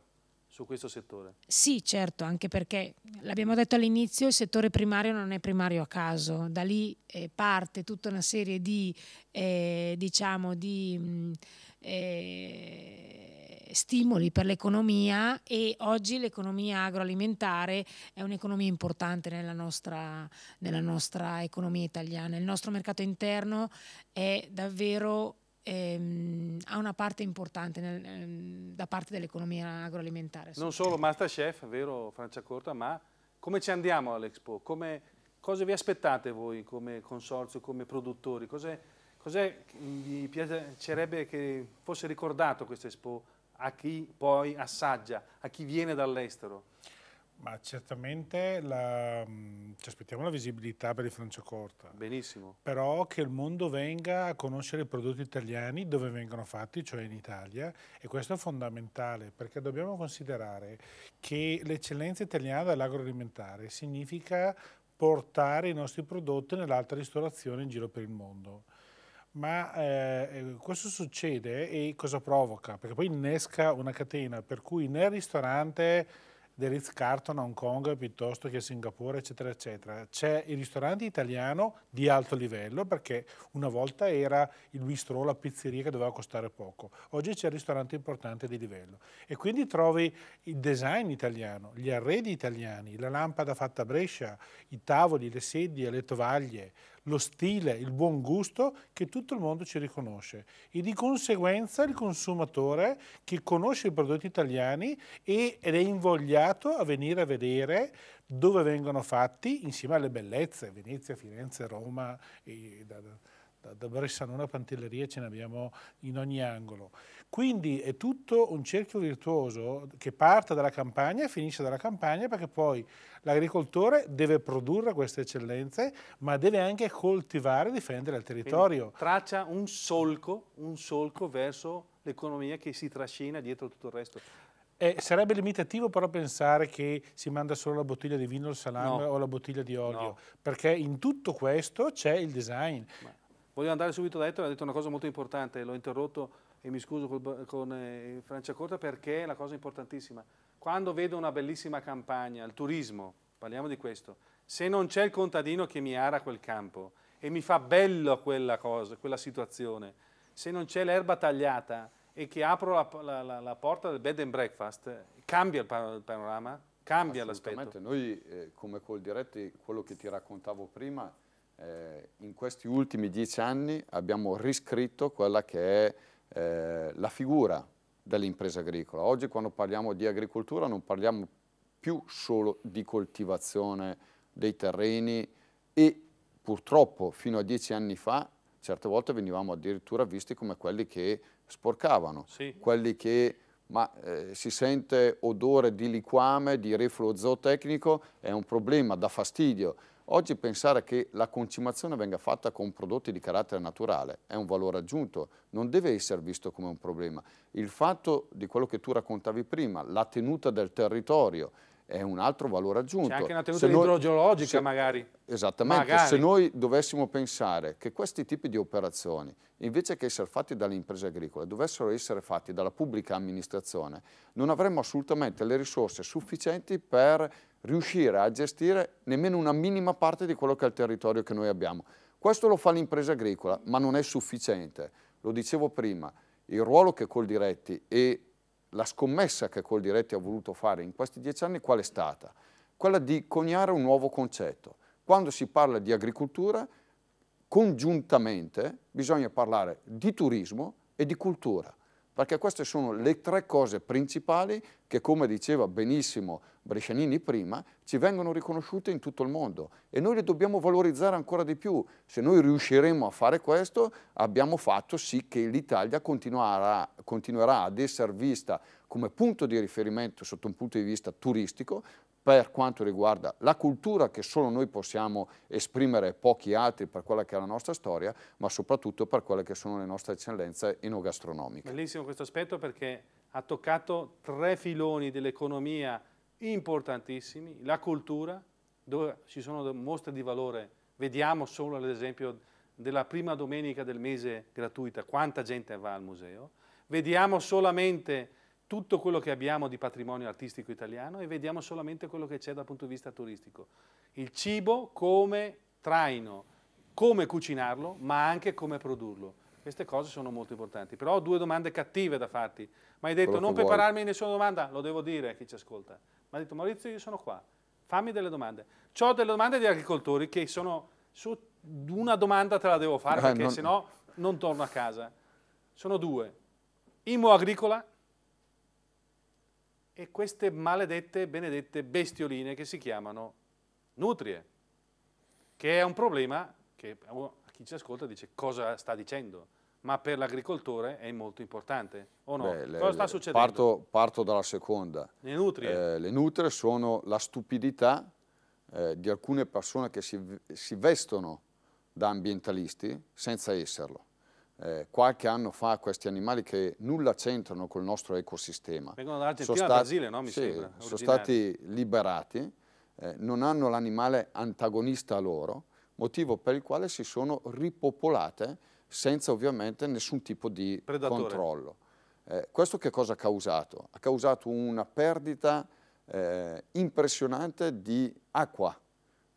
su questo settore? Sì, certo, anche perché l'abbiamo detto all'inizio, il settore primario non è primario a caso, da lì eh, parte tutta una serie di, eh, diciamo, di mh, mm, eh, stimoli per l'economia e oggi l'economia agroalimentare è un'economia importante nella nostra, nella nostra economia italiana. Il nostro mercato interno è davvero ehm, ha una parte importante nel, ehm, da parte dell'economia agroalimentare. Non solo Masterchef, vero Franciacorta, ma come ci andiamo all'Expo? cosa vi aspettate voi come consorzio, come produttori? Cos'è, che vi piacerebbe che fosse ricordato questa Expo a chi poi assaggia, a chi viene dall'estero? Ma certamente la, mm, ci aspettiamo la visibilità per il Franciacorta. Benissimo. Però che il mondo venga a conoscere i prodotti italiani dove vengono fatti, cioè in Italia, e questo è fondamentale perché dobbiamo considerare che l'eccellenza italiana dell'agroalimentare significa portare i nostri prodotti nell'alta ristorazione in giro per il mondo. Ma eh, eh, questo succede e cosa provoca? Perché poi innesca una catena per cui nel ristorante del Ritz Carton a Hong Kong piuttosto che a Singapore eccetera eccetera c'è il ristorante italiano di alto livello perché una volta era il bistrò, la pizzeria che doveva costare poco oggi c'è il ristorante importante di livello e quindi trovi il design italiano gli arredi italiani la lampada fatta a Brescia i tavoli, le sedie, le tovaglie lo stile, il buon gusto che tutto il mondo ci riconosce e di conseguenza il consumatore che conosce i prodotti italiani ed è invogliato a venire a vedere dove vengono fatti insieme alle bellezze, Venezia, Firenze, Roma, da, da, da Bressanone a Pantelleria ce ne abbiamo in ogni angolo. Quindi è tutto un cerchio virtuoso che parte dalla campagna e finisce dalla campagna perché poi l'agricoltore deve produrre queste eccellenze ma deve anche coltivare e difendere il territorio. Quindi traccia un solco, un solco verso l'economia che si trascina dietro tutto il resto. Eh, sarebbe limitativo però pensare che si manda solo la bottiglia di vino, il salame no. o la bottiglia di olio, no. perché in tutto questo c'è il design. Ma voglio andare subito da Ettore, ha detto una cosa molto importante, l'ho interrotto e mi scuso col, con eh, Franciacorta perché è la cosa importantissima. Quando vedo una bellissima campagna, il turismo, parliamo di questo, se non c'è il contadino che mi ara quel campo e mi fa bello quella, cosa, quella situazione, se non c'è l'erba tagliata e che apro la, la, la, porta del bed and breakfast, cambia il, panorama, cambia l'aspetto. Noi, eh, come col diretti, quello che ti raccontavo prima, eh, in questi ultimi dieci anni abbiamo riscritto quella che è eh, la figura dell'impresa agricola. Oggi quando parliamo di agricoltura non parliamo più solo di coltivazione dei terreni e purtroppo fino a dieci anni fa certe volte venivamo addirittura visti come quelli che sporcavano, sì. quelli che ma eh, si sente odore di liquame, di refluo zootecnico, è un problema, dà fastidio. Oggi pensare che la concimazione venga fatta con prodotti di carattere naturale è un valore aggiunto, non deve essere visto come un problema. Il fatto di quello che tu raccontavi prima, la tenuta del territorio, è un altro valore aggiunto. C'è anche una tenuta noi, idrogeologica se, magari. Esattamente, magari. se noi dovessimo pensare che questi tipi di operazioni, invece che essere fatti dalle imprese agricole, dovessero essere fatti dalla pubblica amministrazione, non avremmo assolutamente le risorse sufficienti per riuscire a gestire nemmeno una minima parte di quello che è il territorio che noi abbiamo. Questo lo fa l'impresa agricola, ma non è sufficiente. Lo dicevo prima, il ruolo che Coldiretti e la scommessa che Coldiretti ha voluto fare in questi dieci anni qual è stata? Quella di coniare un nuovo concetto. Quando si parla di agricoltura, congiuntamente bisogna parlare di turismo e di cultura perché queste sono le tre cose principali che, come diceva benissimo Brescianini prima, ci vengono riconosciute in tutto il mondo e noi le dobbiamo valorizzare ancora di più. Se noi riusciremo a fare questo, abbiamo fatto sì che l'Italia continuerà, continuerà ad essere vista come punto di riferimento sotto un punto di vista turistico, per quanto riguarda la cultura che solo noi possiamo esprimere e pochi altri per quella che è la nostra storia, ma soprattutto per quelle che sono le nostre eccellenze enogastronomiche. Bellissimo questo aspetto perché ha toccato tre filoni dell'economia importantissimi, la cultura, dove ci sono mostre di valore, vediamo solo ad esempio della prima domenica del mese gratuita, quanta gente va al museo, vediamo solamente tutto quello che abbiamo di patrimonio artistico italiano e vediamo solamente quello che c'è dal punto di vista turistico. Il cibo come traino, come cucinarlo, ma anche come produrlo. Queste cose sono molto importanti. Però ho due domande cattive da farti. Ma hai detto non prepararmi a nessuna domanda, lo devo dire a chi ci ascolta. Ma hai detto Maurizio io sono qua, fammi delle domande. Ho delle domande di agricoltori che sono, su una domanda te la devo fare eh, perché non... se no non torno a casa. Sono due. Imo agricola e queste maledette, benedette bestioline che si chiamano nutrie, che è un problema che oh, a chi ci ascolta dice cosa sta dicendo ma per l'agricoltore è molto importante, o no? Beh, le, Cosa sta succedendo? Parto, parto, dalla seconda. Le nutrie? Eh, le nutrie sono la stupidità eh, di alcune persone che si, si, vestono da ambientalisti senza esserlo eh, qualche anno fa questi animali che nulla c'entrano col nostro ecosistema. Vengono dall'Argentina al Brasile, no? Mi sì, sembra. Sono stati liberati, eh, non hanno l'animale antagonista a loro, motivo per il quale si sono ripopolate senza ovviamente nessun tipo di Predatore. controllo. Eh, questo che cosa ha causato? Ha causato una perdita eh, impressionante di acqua,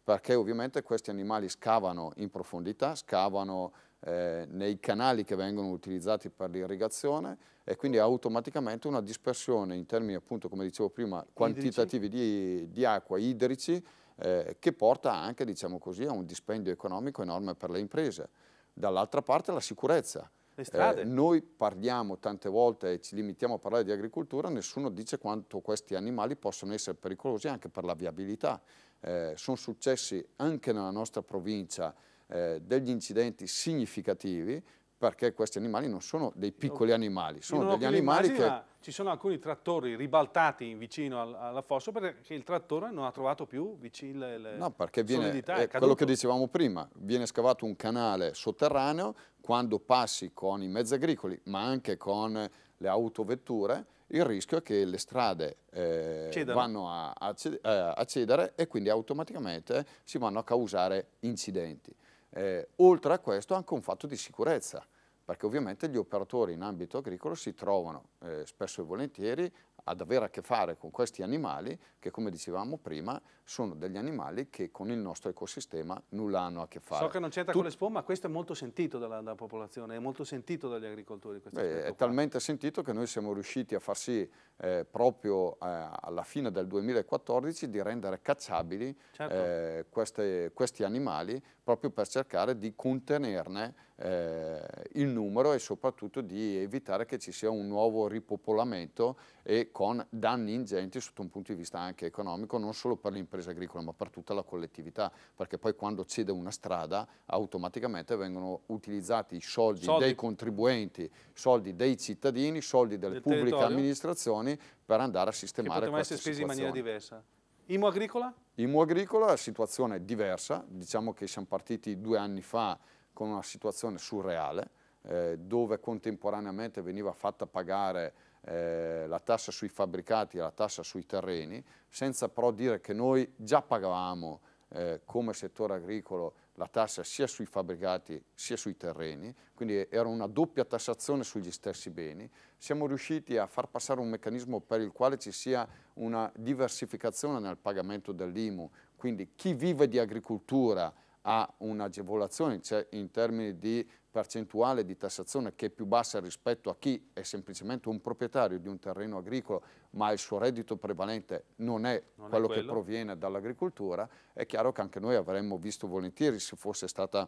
perché ovviamente questi animali scavano in profondità, scavano eh, nei canali che vengono utilizzati per l'irrigazione e quindi automaticamente una dispersione in termini appunto come dicevo prima quantitativi di, di acqua idrici eh, che porta anche diciamo così a un dispendio economico enorme per le imprese. Dall'altra parte la sicurezza. Eh, noi parliamo tante volte e ci limitiamo a parlare di agricoltura, nessuno dice quanto questi animali possono essere pericolosi anche per la viabilità. Eh, sono successi anche nella nostra provincia eh, degli incidenti significativi perché questi animali non sono dei piccoli animali, sono degli animali che... Ci sono alcuni trattori ribaltati vicino al, alla fossa perché il trattore non ha trovato più vicino le, le no, perché viene, eh, è, quello che dicevamo prima, viene scavato un canale sotterraneo, quando passi con i mezzi agricoli, ma anche con le autovetture, il rischio è che le strade eh, vanno a, eh, a, cedere e quindi automaticamente si vanno a causare incidenti. Eh, oltre a questo anche un fatto di sicurezza, perché ovviamente gli operatori in ambito agricolo si trovano eh, spesso e volentieri ad avere a che fare con questi animali che, come dicevamo prima, sono degli animali che con il nostro ecosistema nulla hanno a che fare. So che non c'entra tu... con l'Expo, ma questo è molto sentito dalla, dalla, popolazione, è molto sentito dagli agricoltori. Beh, è talmente sentito che noi siamo riusciti a far sì, eh, proprio eh, alla fine del 2014, di rendere cacciabili certo. eh, queste, questi animali proprio per cercare di contenerne eh, il numero e soprattutto di evitare che ci sia un nuovo ripopolamento e con danni ingenti sotto un punto di vista anche economico, non solo per l'impresa agricola ma per tutta la collettività, perché poi quando cede una strada automaticamente vengono utilizzati i soldi, soldi. dei contribuenti, soldi dei cittadini, soldi delle Del pubbliche territorio. amministrazioni per andare a sistemare che potevano essere spesi in maniera diversa. Imo agricola? Imo agricola è una situazione diversa, diciamo che siamo partiti due anni fa con una situazione surreale, eh, dove contemporaneamente veniva fatta pagare eh, la tassa sui fabbricati e la tassa sui terreni, senza però dire che noi già pagavamo eh, come settore agricolo la tassa sia sui fabbricati sia sui terreni, quindi era una doppia tassazione sugli stessi beni, siamo riusciti a far passare un meccanismo per il quale ci sia una diversificazione nel pagamento dell'IMU, quindi chi vive di agricoltura ha un'agevolazione cioè in termini di percentuale di tassazione che è più bassa rispetto a chi è semplicemente un proprietario di un terreno agricolo ma il suo reddito prevalente non è, non quello, è quello che proviene dall'agricoltura, è chiaro che anche noi avremmo visto volentieri se fosse stata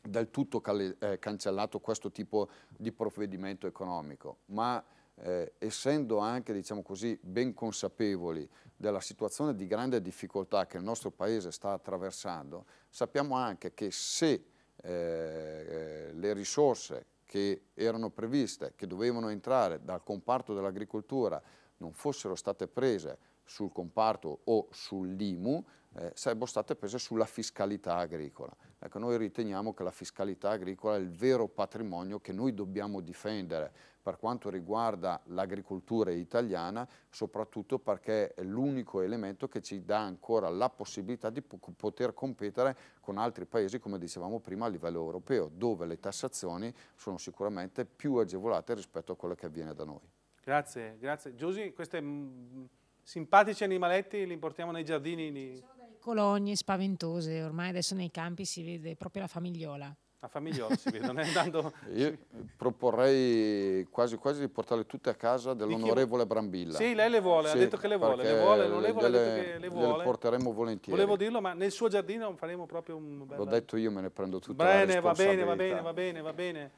del tutto eh, cancellato questo tipo di provvedimento economico. Ma eh, essendo anche diciamo così, ben consapevoli della situazione di grande difficoltà che il nostro Paese sta attraversando, sappiamo anche che se eh, le risorse che erano previste, che dovevano entrare dal comparto dell'agricoltura, non fossero state prese sul comparto o sull'IMU, eh, sarebbero state prese sulla fiscalità agricola. Ecco, noi riteniamo che la fiscalità agricola è il vero patrimonio che noi dobbiamo difendere per quanto riguarda l'agricoltura italiana, soprattutto perché è l'unico elemento che ci dà ancora la possibilità di poter competere con altri paesi, come dicevamo prima, a livello europeo, dove le tassazioni sono sicuramente più agevolate rispetto a quelle che avviene da noi. Grazie, grazie. Giusi, questi mm, simpatici animaletti li portiamo nei giardini? Di colonie spaventose, ormai adesso nei campi si vede proprio la famigliola. La famigliola si vede, non è andando... Io proporrei quasi quasi di portarle tutte a casa dell'onorevole Brambilla. Sì, lei le vuole, sì, ha detto che le vuole, le vuole, non le vuole, ha detto che le vuole. Le porteremo volentieri. Volevo dirlo, ma nel suo giardino faremo proprio un... Bella... L'ho detto io, me ne prendo tutte le Bene, va bene, va bene, va bene, va bene.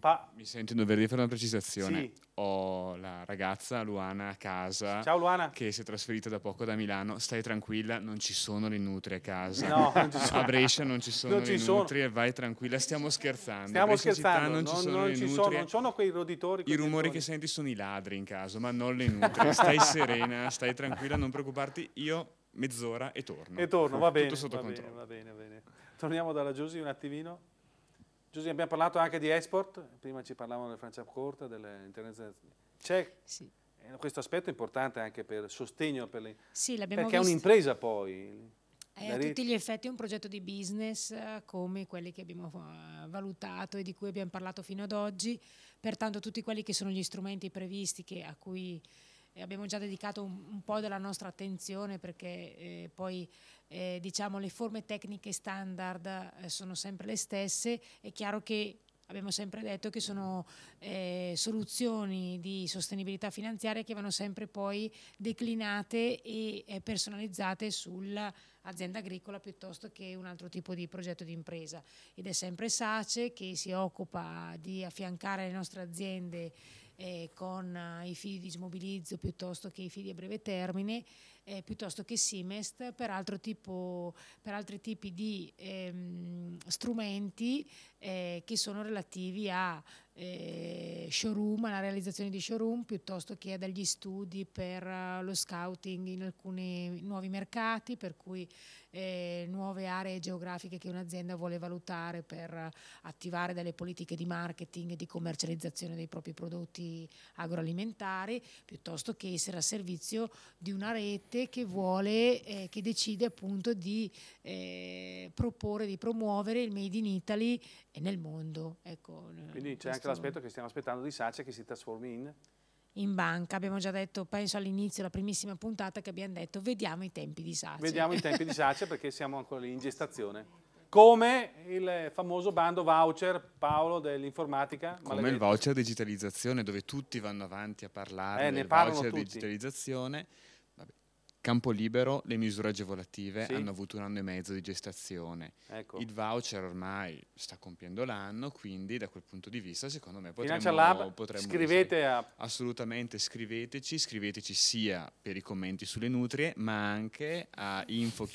Pa- Mi sento in dovere di fare una precisazione. Sì. Ho la ragazza Luana a casa. Ciao Luana. Che si è trasferita da poco da Milano. Stai tranquilla, non ci sono le nutri a casa. No, a Brescia non ci sono non le ci nutri sono. e vai tranquilla, stiamo scherzando. Stiamo scherzando. non, non, ci sono, non ci, sono, non sono quei roditori. I rumori roditori. che senti sono i ladri in casa, ma non le nutri. stai serena, stai tranquilla, non preoccuparti. Io mezz'ora e torno. E torno, va bene. Tutto sotto va controllo. Bene, va bene, va bene. Torniamo dalla Giusy un attimino. Giuseppe, abbiamo parlato anche di export, prima ci parlavano del Francia corta, dell'internazionale. C'è sì. questo aspetto importante anche per sostegno, per le, sì, perché visto. è un'impresa poi. È a tutti gli effetti un progetto di business eh, come quelli che abbiamo eh, valutato e di cui abbiamo parlato fino ad oggi, pertanto tutti quelli che sono gli strumenti previsti che, a cui abbiamo già dedicato un, un, po' della nostra attenzione perché eh, poi eh, diciamo, le forme tecniche standard eh, sono sempre le stesse, è chiaro che abbiamo sempre detto che sono eh, soluzioni di sostenibilità finanziaria che vanno sempre poi declinate e eh, personalizzate sull'azienda agricola piuttosto che un altro tipo di progetto di impresa ed è sempre SACE che si occupa di affiancare le nostre aziende eh, con eh, i fidi di smobilizzo piuttosto che i fidi a breve termine eh, piuttosto che Simest per, tipo, per altri tipi di ehm, strumenti eh, che sono relativi a eh, showroom, alla realizzazione di showroom piuttosto che dagli studi per eh, lo scouting in alcuni nuovi mercati per cui eh, nuove aree geografiche che un'azienda vuole valutare per attivare delle politiche di marketing e di commercializzazione dei propri prodotti agroalimentari, piuttosto che essere a servizio di una rete che vuole, eh, che decide appunto di eh, proporre, di promuovere il Made in Italy nel mondo. Ecco, Quindi c'è anche l'aspetto che stiamo aspettando di Sace che si trasformi in in banca. Abbiamo già detto, penso all'inizio, la primissima puntata che abbiamo detto, vediamo i tempi di Sace. Vediamo i tempi di Sace perché siamo ancora lì in gestazione. Come il famoso bando voucher, Paolo, dell'informatica. Come maledetto. il voucher digitalizzazione, dove tutti vanno avanti a parlare eh, del voucher tutti. digitalizzazione Campo libero, le misure agevolative sì. hanno avuto un anno e mezzo di gestazione. Ecco. Il voucher ormai sta compiendo l'anno, quindi da quel punto di vista secondo me potremmo... Financial Lab, potremmo scrivete a... Assolutamente, scriveteci, scriveteci sia per i commenti sulle nutrie, ma anche a info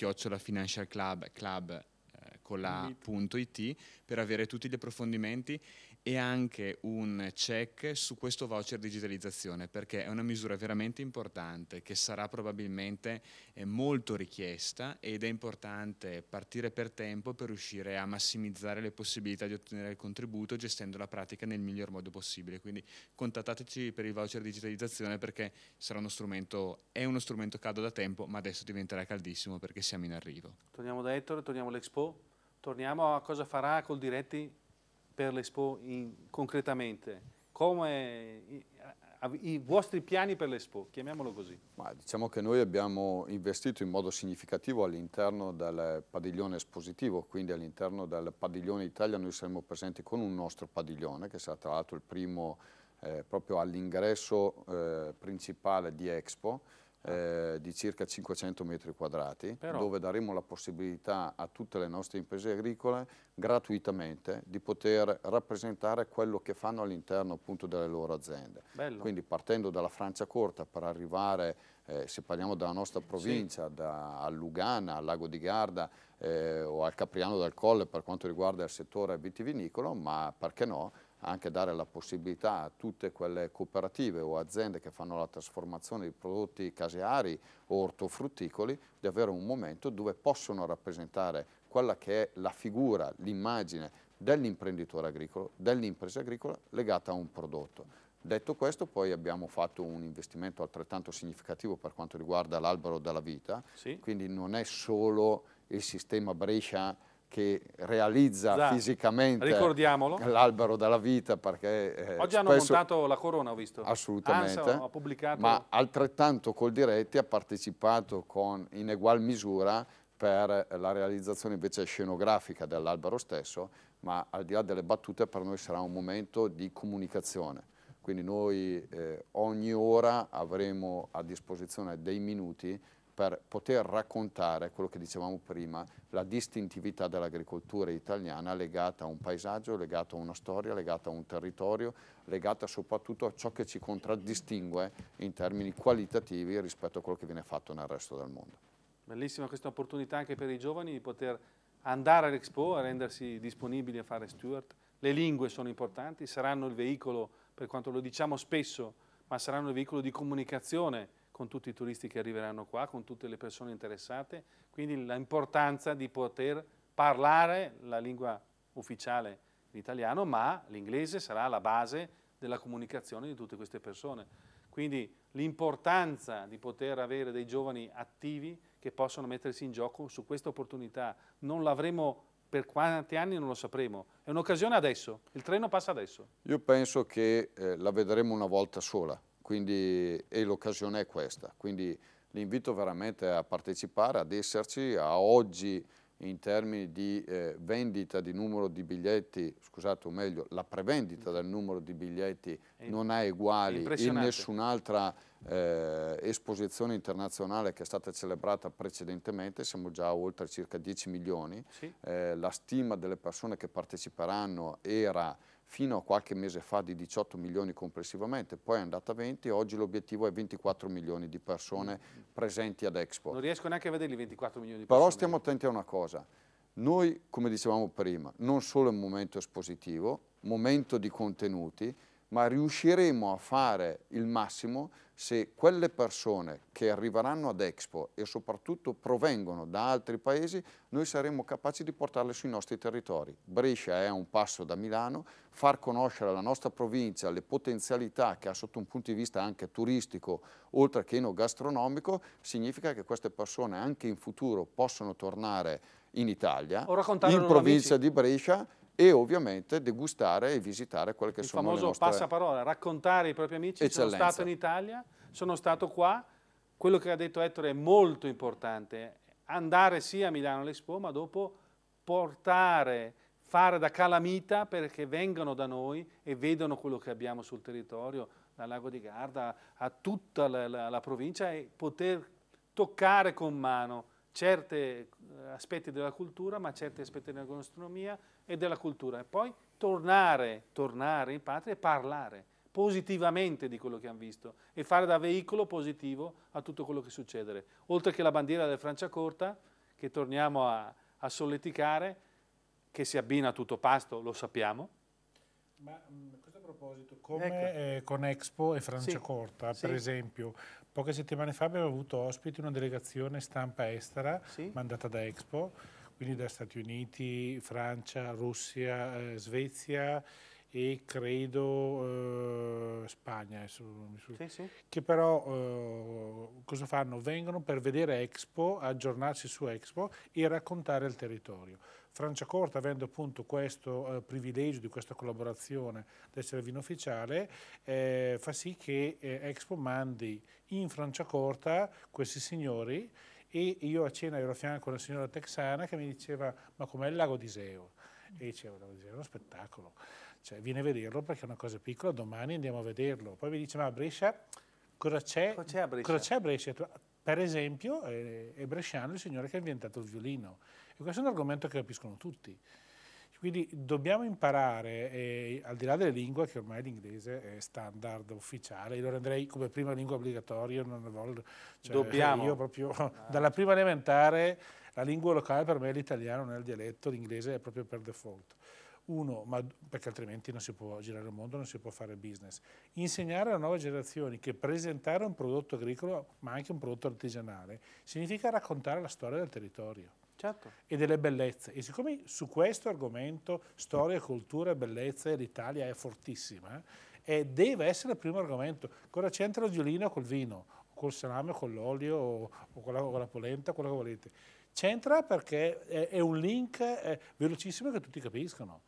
club, club eh, con la.it per avere tutti gli approfondimenti e anche un check su questo voucher digitalizzazione perché è una misura veramente importante che sarà probabilmente eh, molto richiesta ed è importante partire per tempo per riuscire a massimizzare le possibilità di ottenere il contributo gestendo la pratica nel miglior modo possibile. Quindi contattateci per il voucher digitalizzazione perché sarà uno strumento, è uno strumento caldo da tempo ma adesso diventerà caldissimo perché siamo in arrivo. Torniamo da Ettore, torniamo all'Expo, torniamo a cosa farà col Diretti per l'Expo concretamente? Come i, i vostri piani per l'Expo, chiamiamolo così. Ma diciamo che noi abbiamo investito in modo significativo all'interno del padiglione espositivo, quindi all'interno del padiglione Italia noi saremo presenti con un nostro padiglione che sarà tra l'altro il primo eh, proprio all'ingresso eh, principale di Expo, eh, di circa 500 metri quadrati, Però... dove daremo la possibilità a tutte le nostre imprese agricole gratuitamente di poter rappresentare quello che fanno all'interno appunto delle loro aziende. Bello. Quindi partendo dalla Francia Corta per arrivare, eh, se parliamo della nostra provincia, sì. da, a Lugana, al Lago di Garda eh, o al Capriano del Colle per quanto riguarda il settore vitivinicolo, ma perché no, anche dare la possibilità a tutte quelle cooperative o aziende che fanno la trasformazione di prodotti caseari o ortofrutticoli di avere un momento dove possono rappresentare quella che è la figura, l'immagine dell'imprenditore agricolo, dell'impresa agricola legata a un prodotto. Detto questo poi abbiamo fatto un investimento altrettanto significativo per quanto riguarda l'albero della vita, sì. quindi non è solo il sistema Brescia che realizza esatto. fisicamente l'albero della vita perché eh, oggi hanno spesso, montato la corona ho visto assolutamente Ansa, ah, ho ma altrettanto col diretti ha partecipato con, in egual misura per la realizzazione invece scenografica dell'albero stesso ma al di là delle battute per noi sarà un momento di comunicazione quindi noi eh, ogni ora avremo a disposizione dei minuti per poter raccontare quello che dicevamo prima, la distintività dell'agricoltura italiana legata a un paesaggio, legata a una storia, legata a un territorio, legata soprattutto a ciò che ci contraddistingue in termini qualitativi rispetto a quello che viene fatto nel resto del mondo. Bellissima questa opportunità anche per i giovani di poter andare all'Expo e rendersi disponibili a fare steward. Le lingue sono importanti, saranno il veicolo, per quanto lo diciamo spesso, ma saranno il veicolo di comunicazione con tutti i turisti che arriveranno qua, con tutte le persone interessate, quindi l'importanza di poter parlare la lingua ufficiale l'italiano, ma l'inglese sarà la base della comunicazione di tutte queste persone. Quindi l'importanza di poter avere dei giovani attivi che possono mettersi in gioco su questa opportunità, non l'avremo per quanti anni non lo sapremo, è un'occasione adesso, il treno passa adesso. Io penso che eh, la vedremo una volta sola, quindi, e l'occasione è questa. Quindi l'invito veramente a partecipare, ad esserci, a oggi in termini di eh, vendita di numero di biglietti, scusate o meglio, la prevendita del numero di biglietti è non ha uguali in nessun'altra eh, esposizione internazionale che è stata celebrata precedentemente, siamo già oltre circa 10 milioni, sì. eh, la stima delle persone che parteciperanno era fino a qualche mese fa di 18 milioni complessivamente, poi è andata a 20, oggi l'obiettivo è 24 milioni di persone mm. presenti ad Expo. Non riesco neanche a vederli 24 milioni di persone. Però stiamo attenti a una cosa, noi come dicevamo prima, non solo è un momento espositivo, momento di contenuti, ma riusciremo a fare il massimo se quelle persone che arriveranno ad Expo e soprattutto provengono da altri paesi, noi saremo capaci di portarle sui nostri territori. Brescia è un passo da Milano, far conoscere la nostra provincia le potenzialità che ha sotto un punto di vista anche turistico, oltre che gastronomico, significa che queste persone anche in futuro possono tornare in Italia, in provincia amici. di Brescia e ovviamente degustare e visitare quelle che Il sono le nostre... Il famoso passaparola, raccontare ai propri amici, Eccellenza. sono stato in Italia, sono stato qua, quello che ha detto Ettore è molto importante, andare sì a Milano all'Expo, ma dopo portare, fare da calamita perché vengano da noi e vedono quello che abbiamo sul territorio, dal Lago di Garda a tutta la, la, la provincia e poter toccare con mano certi eh, aspetti della cultura, ma certi aspetti della gastronomia e della cultura. E poi tornare, tornare in patria e parlare positivamente di quello che hanno visto e fare da veicolo positivo a tutto quello che succede. Oltre che la bandiera della Francia Corta, che torniamo a, a solleticare, che si abbina a tutto pasto, lo sappiamo. Ma cosa mm, proposito, come ecco. eh, con Expo e Francia sì. per sì. esempio, poche settimane fa abbiamo avuto ospiti una delegazione stampa estera sì. mandata da Expo, quindi da Stati Uniti, Francia, Russia, eh, Svezia e credo eh, Spagna, sì, sì. che però eh, cosa fanno? Vengono per vedere Expo, aggiornarsi su Expo e raccontare il territorio. Franciacorta, avendo appunto questo eh, privilegio di questa collaborazione del vino Ufficiale, eh, fa sì che eh, Expo mandi in Franciacorta questi signori e io a cena ero a fianco a una signora texana che mi diceva ma com'è il lago di Seo? E dicevo, il lago di Seo è uno spettacolo, cioè vieni a vederlo perché è una cosa piccola, domani andiamo a vederlo. Poi mi dice ma a Brescia cosa c'è? Cosa c'è a Brescia? Per esempio è, eh, è bresciano il signore che ha inventato il violino e questo è un argomento che capiscono tutti. Quindi dobbiamo imparare, eh, al di là delle lingue, che ormai l'inglese è standard ufficiale, io lo renderei come prima lingua obbligatoria, non voglio, cioè, dobbiamo. Io proprio, ah. dalla prima elementare, la lingua locale per me è l'italiano, non è il dialetto, l'inglese è proprio per default. Uno, ma, perché altrimenti non si può girare il mondo, non si può fare business. Insegnare alle nuove generazioni che presentare un prodotto agricolo, ma anche un prodotto artigianale, significa raccontare la storia del territorio certo. e delle bellezze. E siccome su questo argomento storia, cultura e bellezza l'Italia è fortissima eh, e deve essere il primo argomento, cosa c'entra l'ogiolino col vino, col salame, con l'olio o, o con, la, con la polenta, quello che volete. C'entra perché è, è, un link eh, velocissimo che tutti capiscono.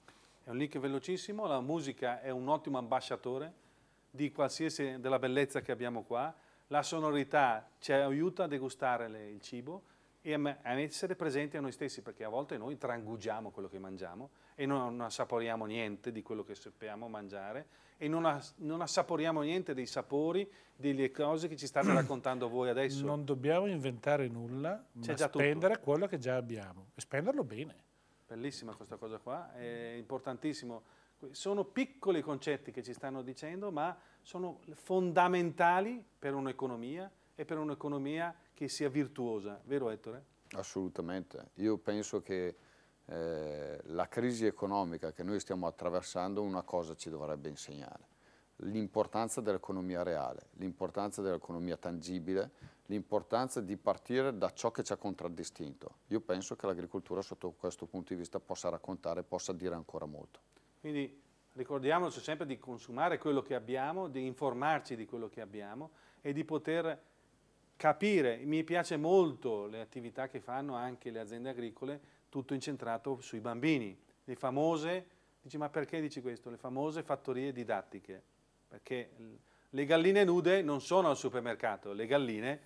È un link velocissimo, la musica è un ottimo ambasciatore di qualsiasi della bellezza che abbiamo qua, la sonorità ci aiuta a degustare le, il cibo, e a essere presenti a noi stessi, perché a volte noi trangugiamo quello che mangiamo e non assaporiamo niente di quello che sappiamo mangiare e non, non assaporiamo niente dei sapori, delle cose che ci state raccontando voi adesso. Non dobbiamo inventare nulla, C'è ma spendere tutto. quello che già abbiamo e spenderlo bene. Bellissima questa cosa qua, è importantissimo. Sono piccoli concetti che ci stanno dicendo, ma sono fondamentali per un'economia e per un'economia che sia virtuosa, vero Ettore? Assolutamente, io penso che eh, la crisi economica che noi stiamo attraversando una cosa ci dovrebbe insegnare, l'importanza dell'economia reale, l'importanza dell'economia tangibile, l'importanza di partire da ciò che ci ha contraddistinto. Io penso che l'agricoltura sotto questo punto di vista possa raccontare, possa dire ancora molto. Quindi ricordiamoci sempre di consumare quello che abbiamo, di informarci di quello che abbiamo e di poter capire, mi piace molto le attività che fanno anche le aziende agricole, tutto incentrato sui bambini, le famose, dici ma perché dici questo? Le famose fattorie didattiche, perché le galline nude non sono al supermercato, le galline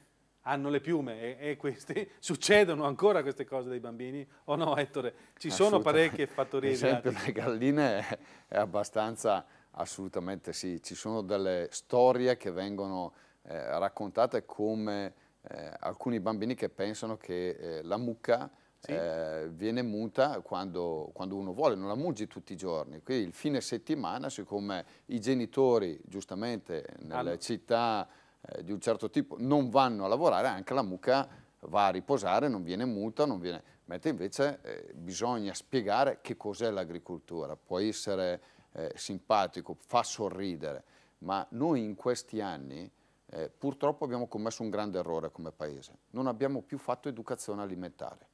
hanno le piume e, e questi, succedono ancora queste cose dei bambini o oh no Ettore? Ci sono parecchie fattorie didattiche. Per esempio le galline è, è abbastanza, assolutamente sì, ci sono delle storie che vengono eh, raccontate come eh, alcuni bambini che pensano che eh, la mucca sì. Eh, viene muta quando, quando, uno vuole, non la mungi tutti i giorni. Quindi il fine settimana, siccome i genitori giustamente nelle ah, città eh, di un certo tipo non vanno a lavorare, anche la mucca va a riposare, non viene muta, non viene... mentre invece eh, bisogna spiegare che cos'è l'agricoltura, può essere simpatico, fa sorridere, ma noi in questi anni eh, purtroppo abbiamo commesso un grande errore come paese, non abbiamo più fatto educazione alimentare,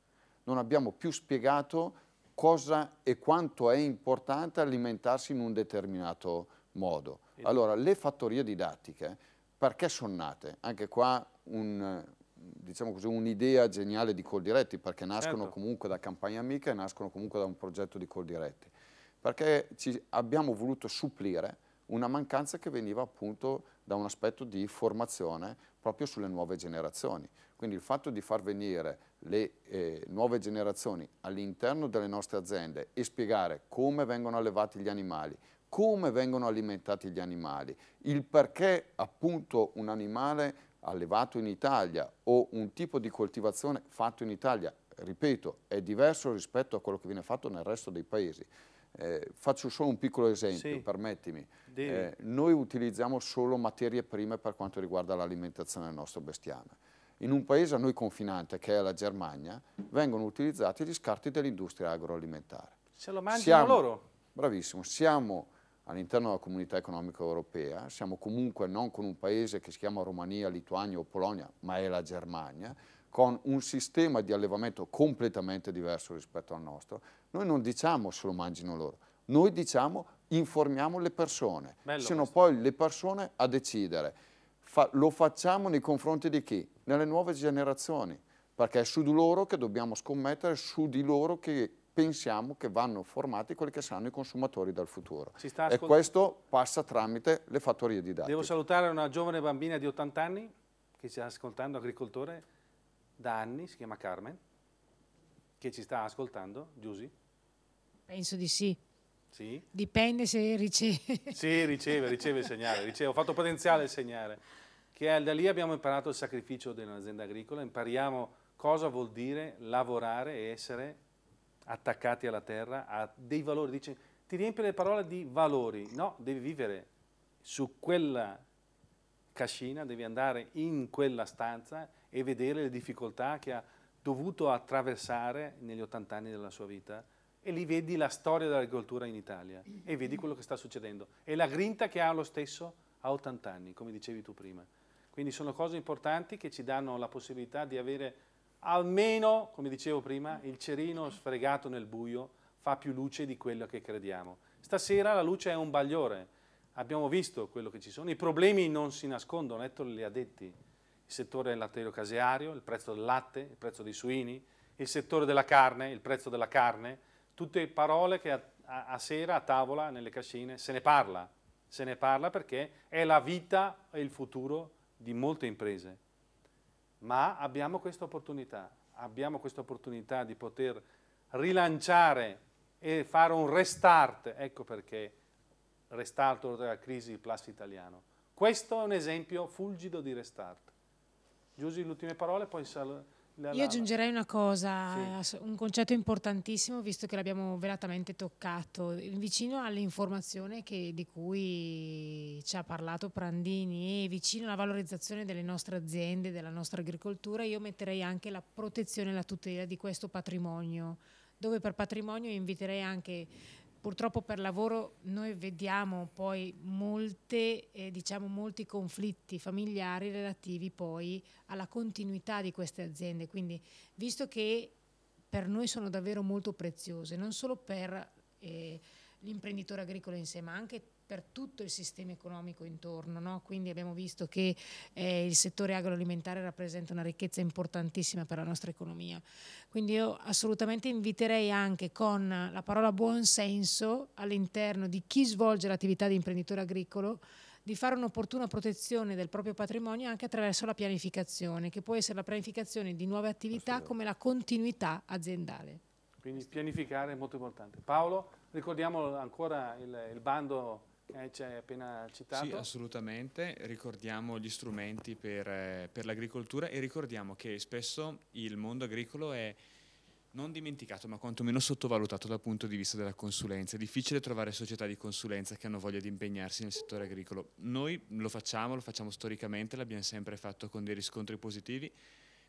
non abbiamo più spiegato cosa e quanto è importante alimentarsi in un determinato modo. Allora, le fattorie didattiche, perché sono nate? Anche qua un, diciamo così, un'idea geniale di Coldiretti, perché nascono certo. comunque da Campagna Amica e nascono comunque da un progetto di Coldiretti. Perché abbiamo voluto supplire una mancanza che veniva appunto da un aspetto di formazione proprio sulle nuove generazioni. Quindi il fatto di far venire le eh, nuove generazioni all'interno delle nostre aziende e spiegare come vengono allevati gli animali, come vengono alimentati gli animali, il perché appunto un animale allevato in Italia o un tipo di coltivazione fatto in Italia, ripeto, è diverso rispetto a quello che viene fatto nel resto dei paesi. Eh, faccio solo un piccolo esempio, sì. permettimi. Eh, noi utilizziamo solo materie prime per quanto riguarda l'alimentazione del nostro bestiame. In un paese a noi confinante, che è la Germania, vengono utilizzati gli scarti dell'industria agroalimentare. Se lo mangiano siamo, loro? Bravissimo, siamo all'interno della comunità economica europea, siamo comunque non con un paese che si chiama Romania, Lituania o Polonia, ma è la Germania, con un sistema di allevamento completamente diverso rispetto al nostro, noi non diciamo se lo mangino loro, noi diciamo informiamo le persone, Bello sono questo. poi le persone a decidere. Fa, lo facciamo nei confronti di chi? Nelle nuove generazioni, perché è su di loro che dobbiamo scommettere, su di loro che pensiamo che vanno formati quelli che saranno i consumatori del futuro. E questo passa tramite le fattorie di dati. Devo salutare una giovane bambina di 80 anni che ci sta ascoltando, agricoltore, da anni, si chiama Carmen, che ci sta ascoltando, Giusy? Penso di sì. Sì? Dipende se riceve. Sì, riceve, riceve il segnale, riceve, ho fatto potenziale il segnale. Che da lì abbiamo imparato il sacrificio di un'azienda agricola, impariamo cosa vuol dire lavorare e essere attaccati alla terra, a dei valori. Dice, ti riempie le parole di valori. No, devi vivere su quella cascina, devi andare in quella stanza e vedere le difficoltà che ha dovuto attraversare negli 80 anni della sua vita e lì vedi la storia dell'agricoltura in Italia e vedi quello che sta succedendo e la grinta che ha lo stesso a 80 anni, come dicevi tu prima. Quindi sono cose importanti che ci danno la possibilità di avere almeno, come dicevo prima, il cerino sfregato nel buio fa più luce di quello che crediamo. Stasera la luce è un bagliore, abbiamo visto quello che ci sono, i problemi non si nascondono, Ettore li ha detti il settore lattiero caseario il prezzo del latte, il prezzo dei suini, il settore della carne, il prezzo della carne, tutte parole che a, a, a sera, a tavola, nelle cascine, se ne parla. Se ne parla perché è la vita e il futuro di molte imprese. Ma abbiamo questa opportunità, abbiamo questa opportunità di poter rilanciare e fare un restart, ecco perché restart della crisi il plus italiano. Questo è un esempio fulgido di restart. Giusy, le ultime parole, poi sal- la, la, Io aggiungerei una cosa, sì. un concetto importantissimo visto che l'abbiamo velatamente toccato, vicino all'informazione che, di cui ci ha parlato Prandini e vicino alla valorizzazione delle nostre aziende, della nostra agricoltura, io metterei anche la protezione e la tutela di questo patrimonio, dove per patrimonio inviterei anche purtroppo per lavoro noi vediamo poi molte, eh, diciamo, molti conflitti familiari relativi poi alla continuità di queste aziende. Quindi, visto che per noi sono davvero molto preziose, non solo per eh, l'imprenditore agricolo in sé, ma anche per tutto il sistema economico intorno. No? Quindi abbiamo visto che eh, il settore agroalimentare rappresenta una ricchezza importantissima per la nostra economia. Quindi io assolutamente inviterei anche con la parola buonsenso all'interno di chi svolge l'attività di imprenditore agricolo di fare un'opportuna protezione del proprio patrimonio anche attraverso la pianificazione, che può essere la pianificazione di nuove attività come la continuità aziendale. Quindi pianificare è molto importante. Paolo, ricordiamo ancora il, il bando eh, ci hai appena citato. Sì, assolutamente. Ricordiamo gli strumenti per, eh, per l'agricoltura e ricordiamo che spesso il mondo agricolo è non dimenticato ma quantomeno sottovalutato dal punto di vista della consulenza. È difficile trovare società di consulenza che hanno voglia di impegnarsi nel settore agricolo. Noi lo facciamo, lo facciamo storicamente, l'abbiamo sempre fatto con dei riscontri positivi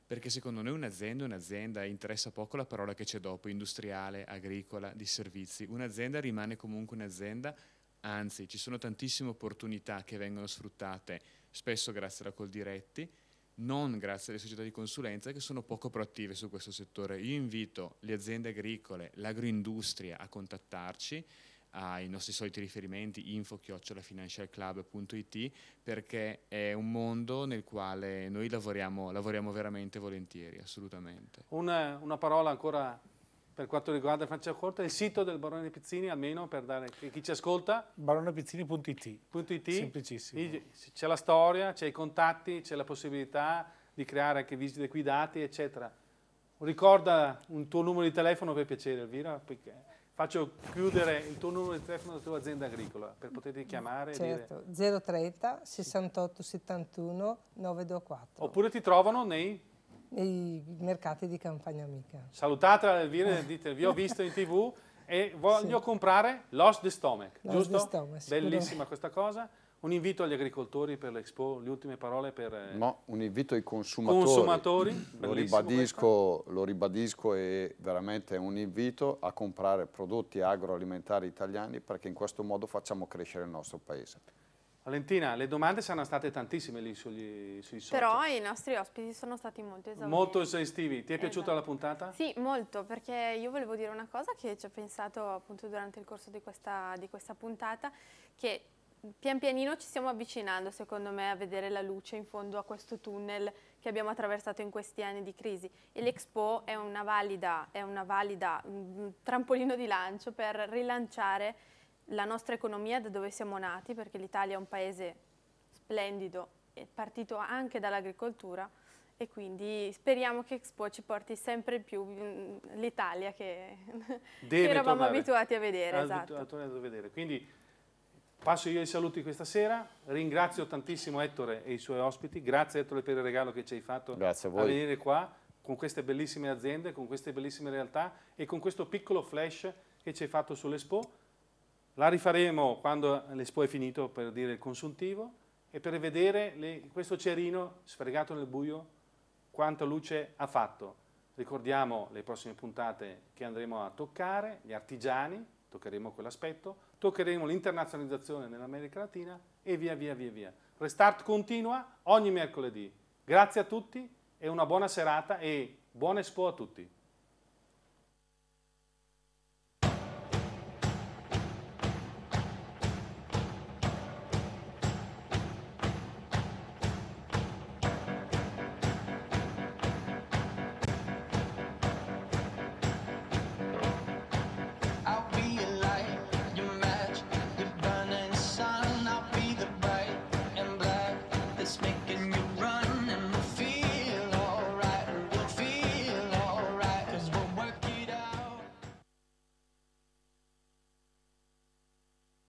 perché secondo noi un'azienda un'azienda, interessa poco la parola che c'è dopo, industriale, agricola, di servizi. Un'azienda rimane comunque un'azienda anzi ci sono tantissime opportunità che vengono sfruttate spesso grazie alla Coldiretti, non grazie alle società di consulenza che sono poco proattive su questo settore. Io invito le aziende agricole, l'agroindustria a contattarci ai nostri soliti riferimenti info-financialclub.it perché è un mondo nel quale noi lavoriamo, lavoriamo veramente volentieri, assolutamente. Una, una parola ancora per quanto riguarda Francia Corta, il sito del Barone Pizzini, almeno per dare chi ci ascolta. baronepizzini.it. Semplicissimo. C'è la storia, c'è i contatti, c'è la possibilità di creare anche visite qui dati, eccetera. Ricorda un tuo numero di telefono per piacere, Elvira, faccio chiudere il tuo numero di telefono della tua azienda agricola per poterti chiamare. Certo, dire... 030 68 71 924. Oppure ti trovano nei i mercati di campagna amica. Salutatela Elvira e dite vi ho visto in tv e voglio sì. comprare Lost de stomach, Lost giusto? Stomach, Bellissima questa cosa. Un invito agli agricoltori per l'Expo, le ultime parole per... Eh, no, un invito ai consumatori. Consumatori, lo ribadisco, lo ribadisco e veramente è un invito a comprare prodotti agroalimentari italiani perché in questo modo facciamo crescere il nostro paese. Valentina, le domande saranno state tantissime lì sugli, sui social. Però i nostri ospiti sono stati molto esaustivi. Molto esaustivi. Ti è piaciuta la puntata? Sì, molto, perché io volevo dire una cosa che ci ho pensato appunto durante il corso di questa, di questa puntata, che pian pianino ci stiamo avvicinando, secondo me, a vedere la luce in fondo a questo tunnel che abbiamo attraversato in questi anni di crisi. E l'Expo è una valida, è una valida un mm, trampolino di lancio per rilanciare la nostra economia da dove siamo nati, perché l'Italia è un paese splendido, è partito anche dall'agricoltura e quindi speriamo che Expo ci porti sempre più mm, l'Italia che, che, eravamo abituati a vedere. Esatto. a vedere. Quindi passo io i saluti questa sera, ringrazio tantissimo Ettore e i suoi ospiti, grazie Ettore per il regalo che ci hai fatto grazie a, voi. a venire qua con queste bellissime aziende, con queste bellissime realtà e con questo piccolo flash che ci hai fatto sull'Expo la rifaremo quando l'Expo è finito per dire il consuntivo e per vedere le, questo cerino sfregato nel buio quanta luce ha fatto. Ricordiamo le prossime puntate che andremo a toccare, gli artigiani, toccheremo quell'aspetto, toccheremo l'internazionalizzazione nell'America Latina e via via via via. Restart continua ogni mercoledì. Grazie a tutti e una buona serata e buona Expo a tutti.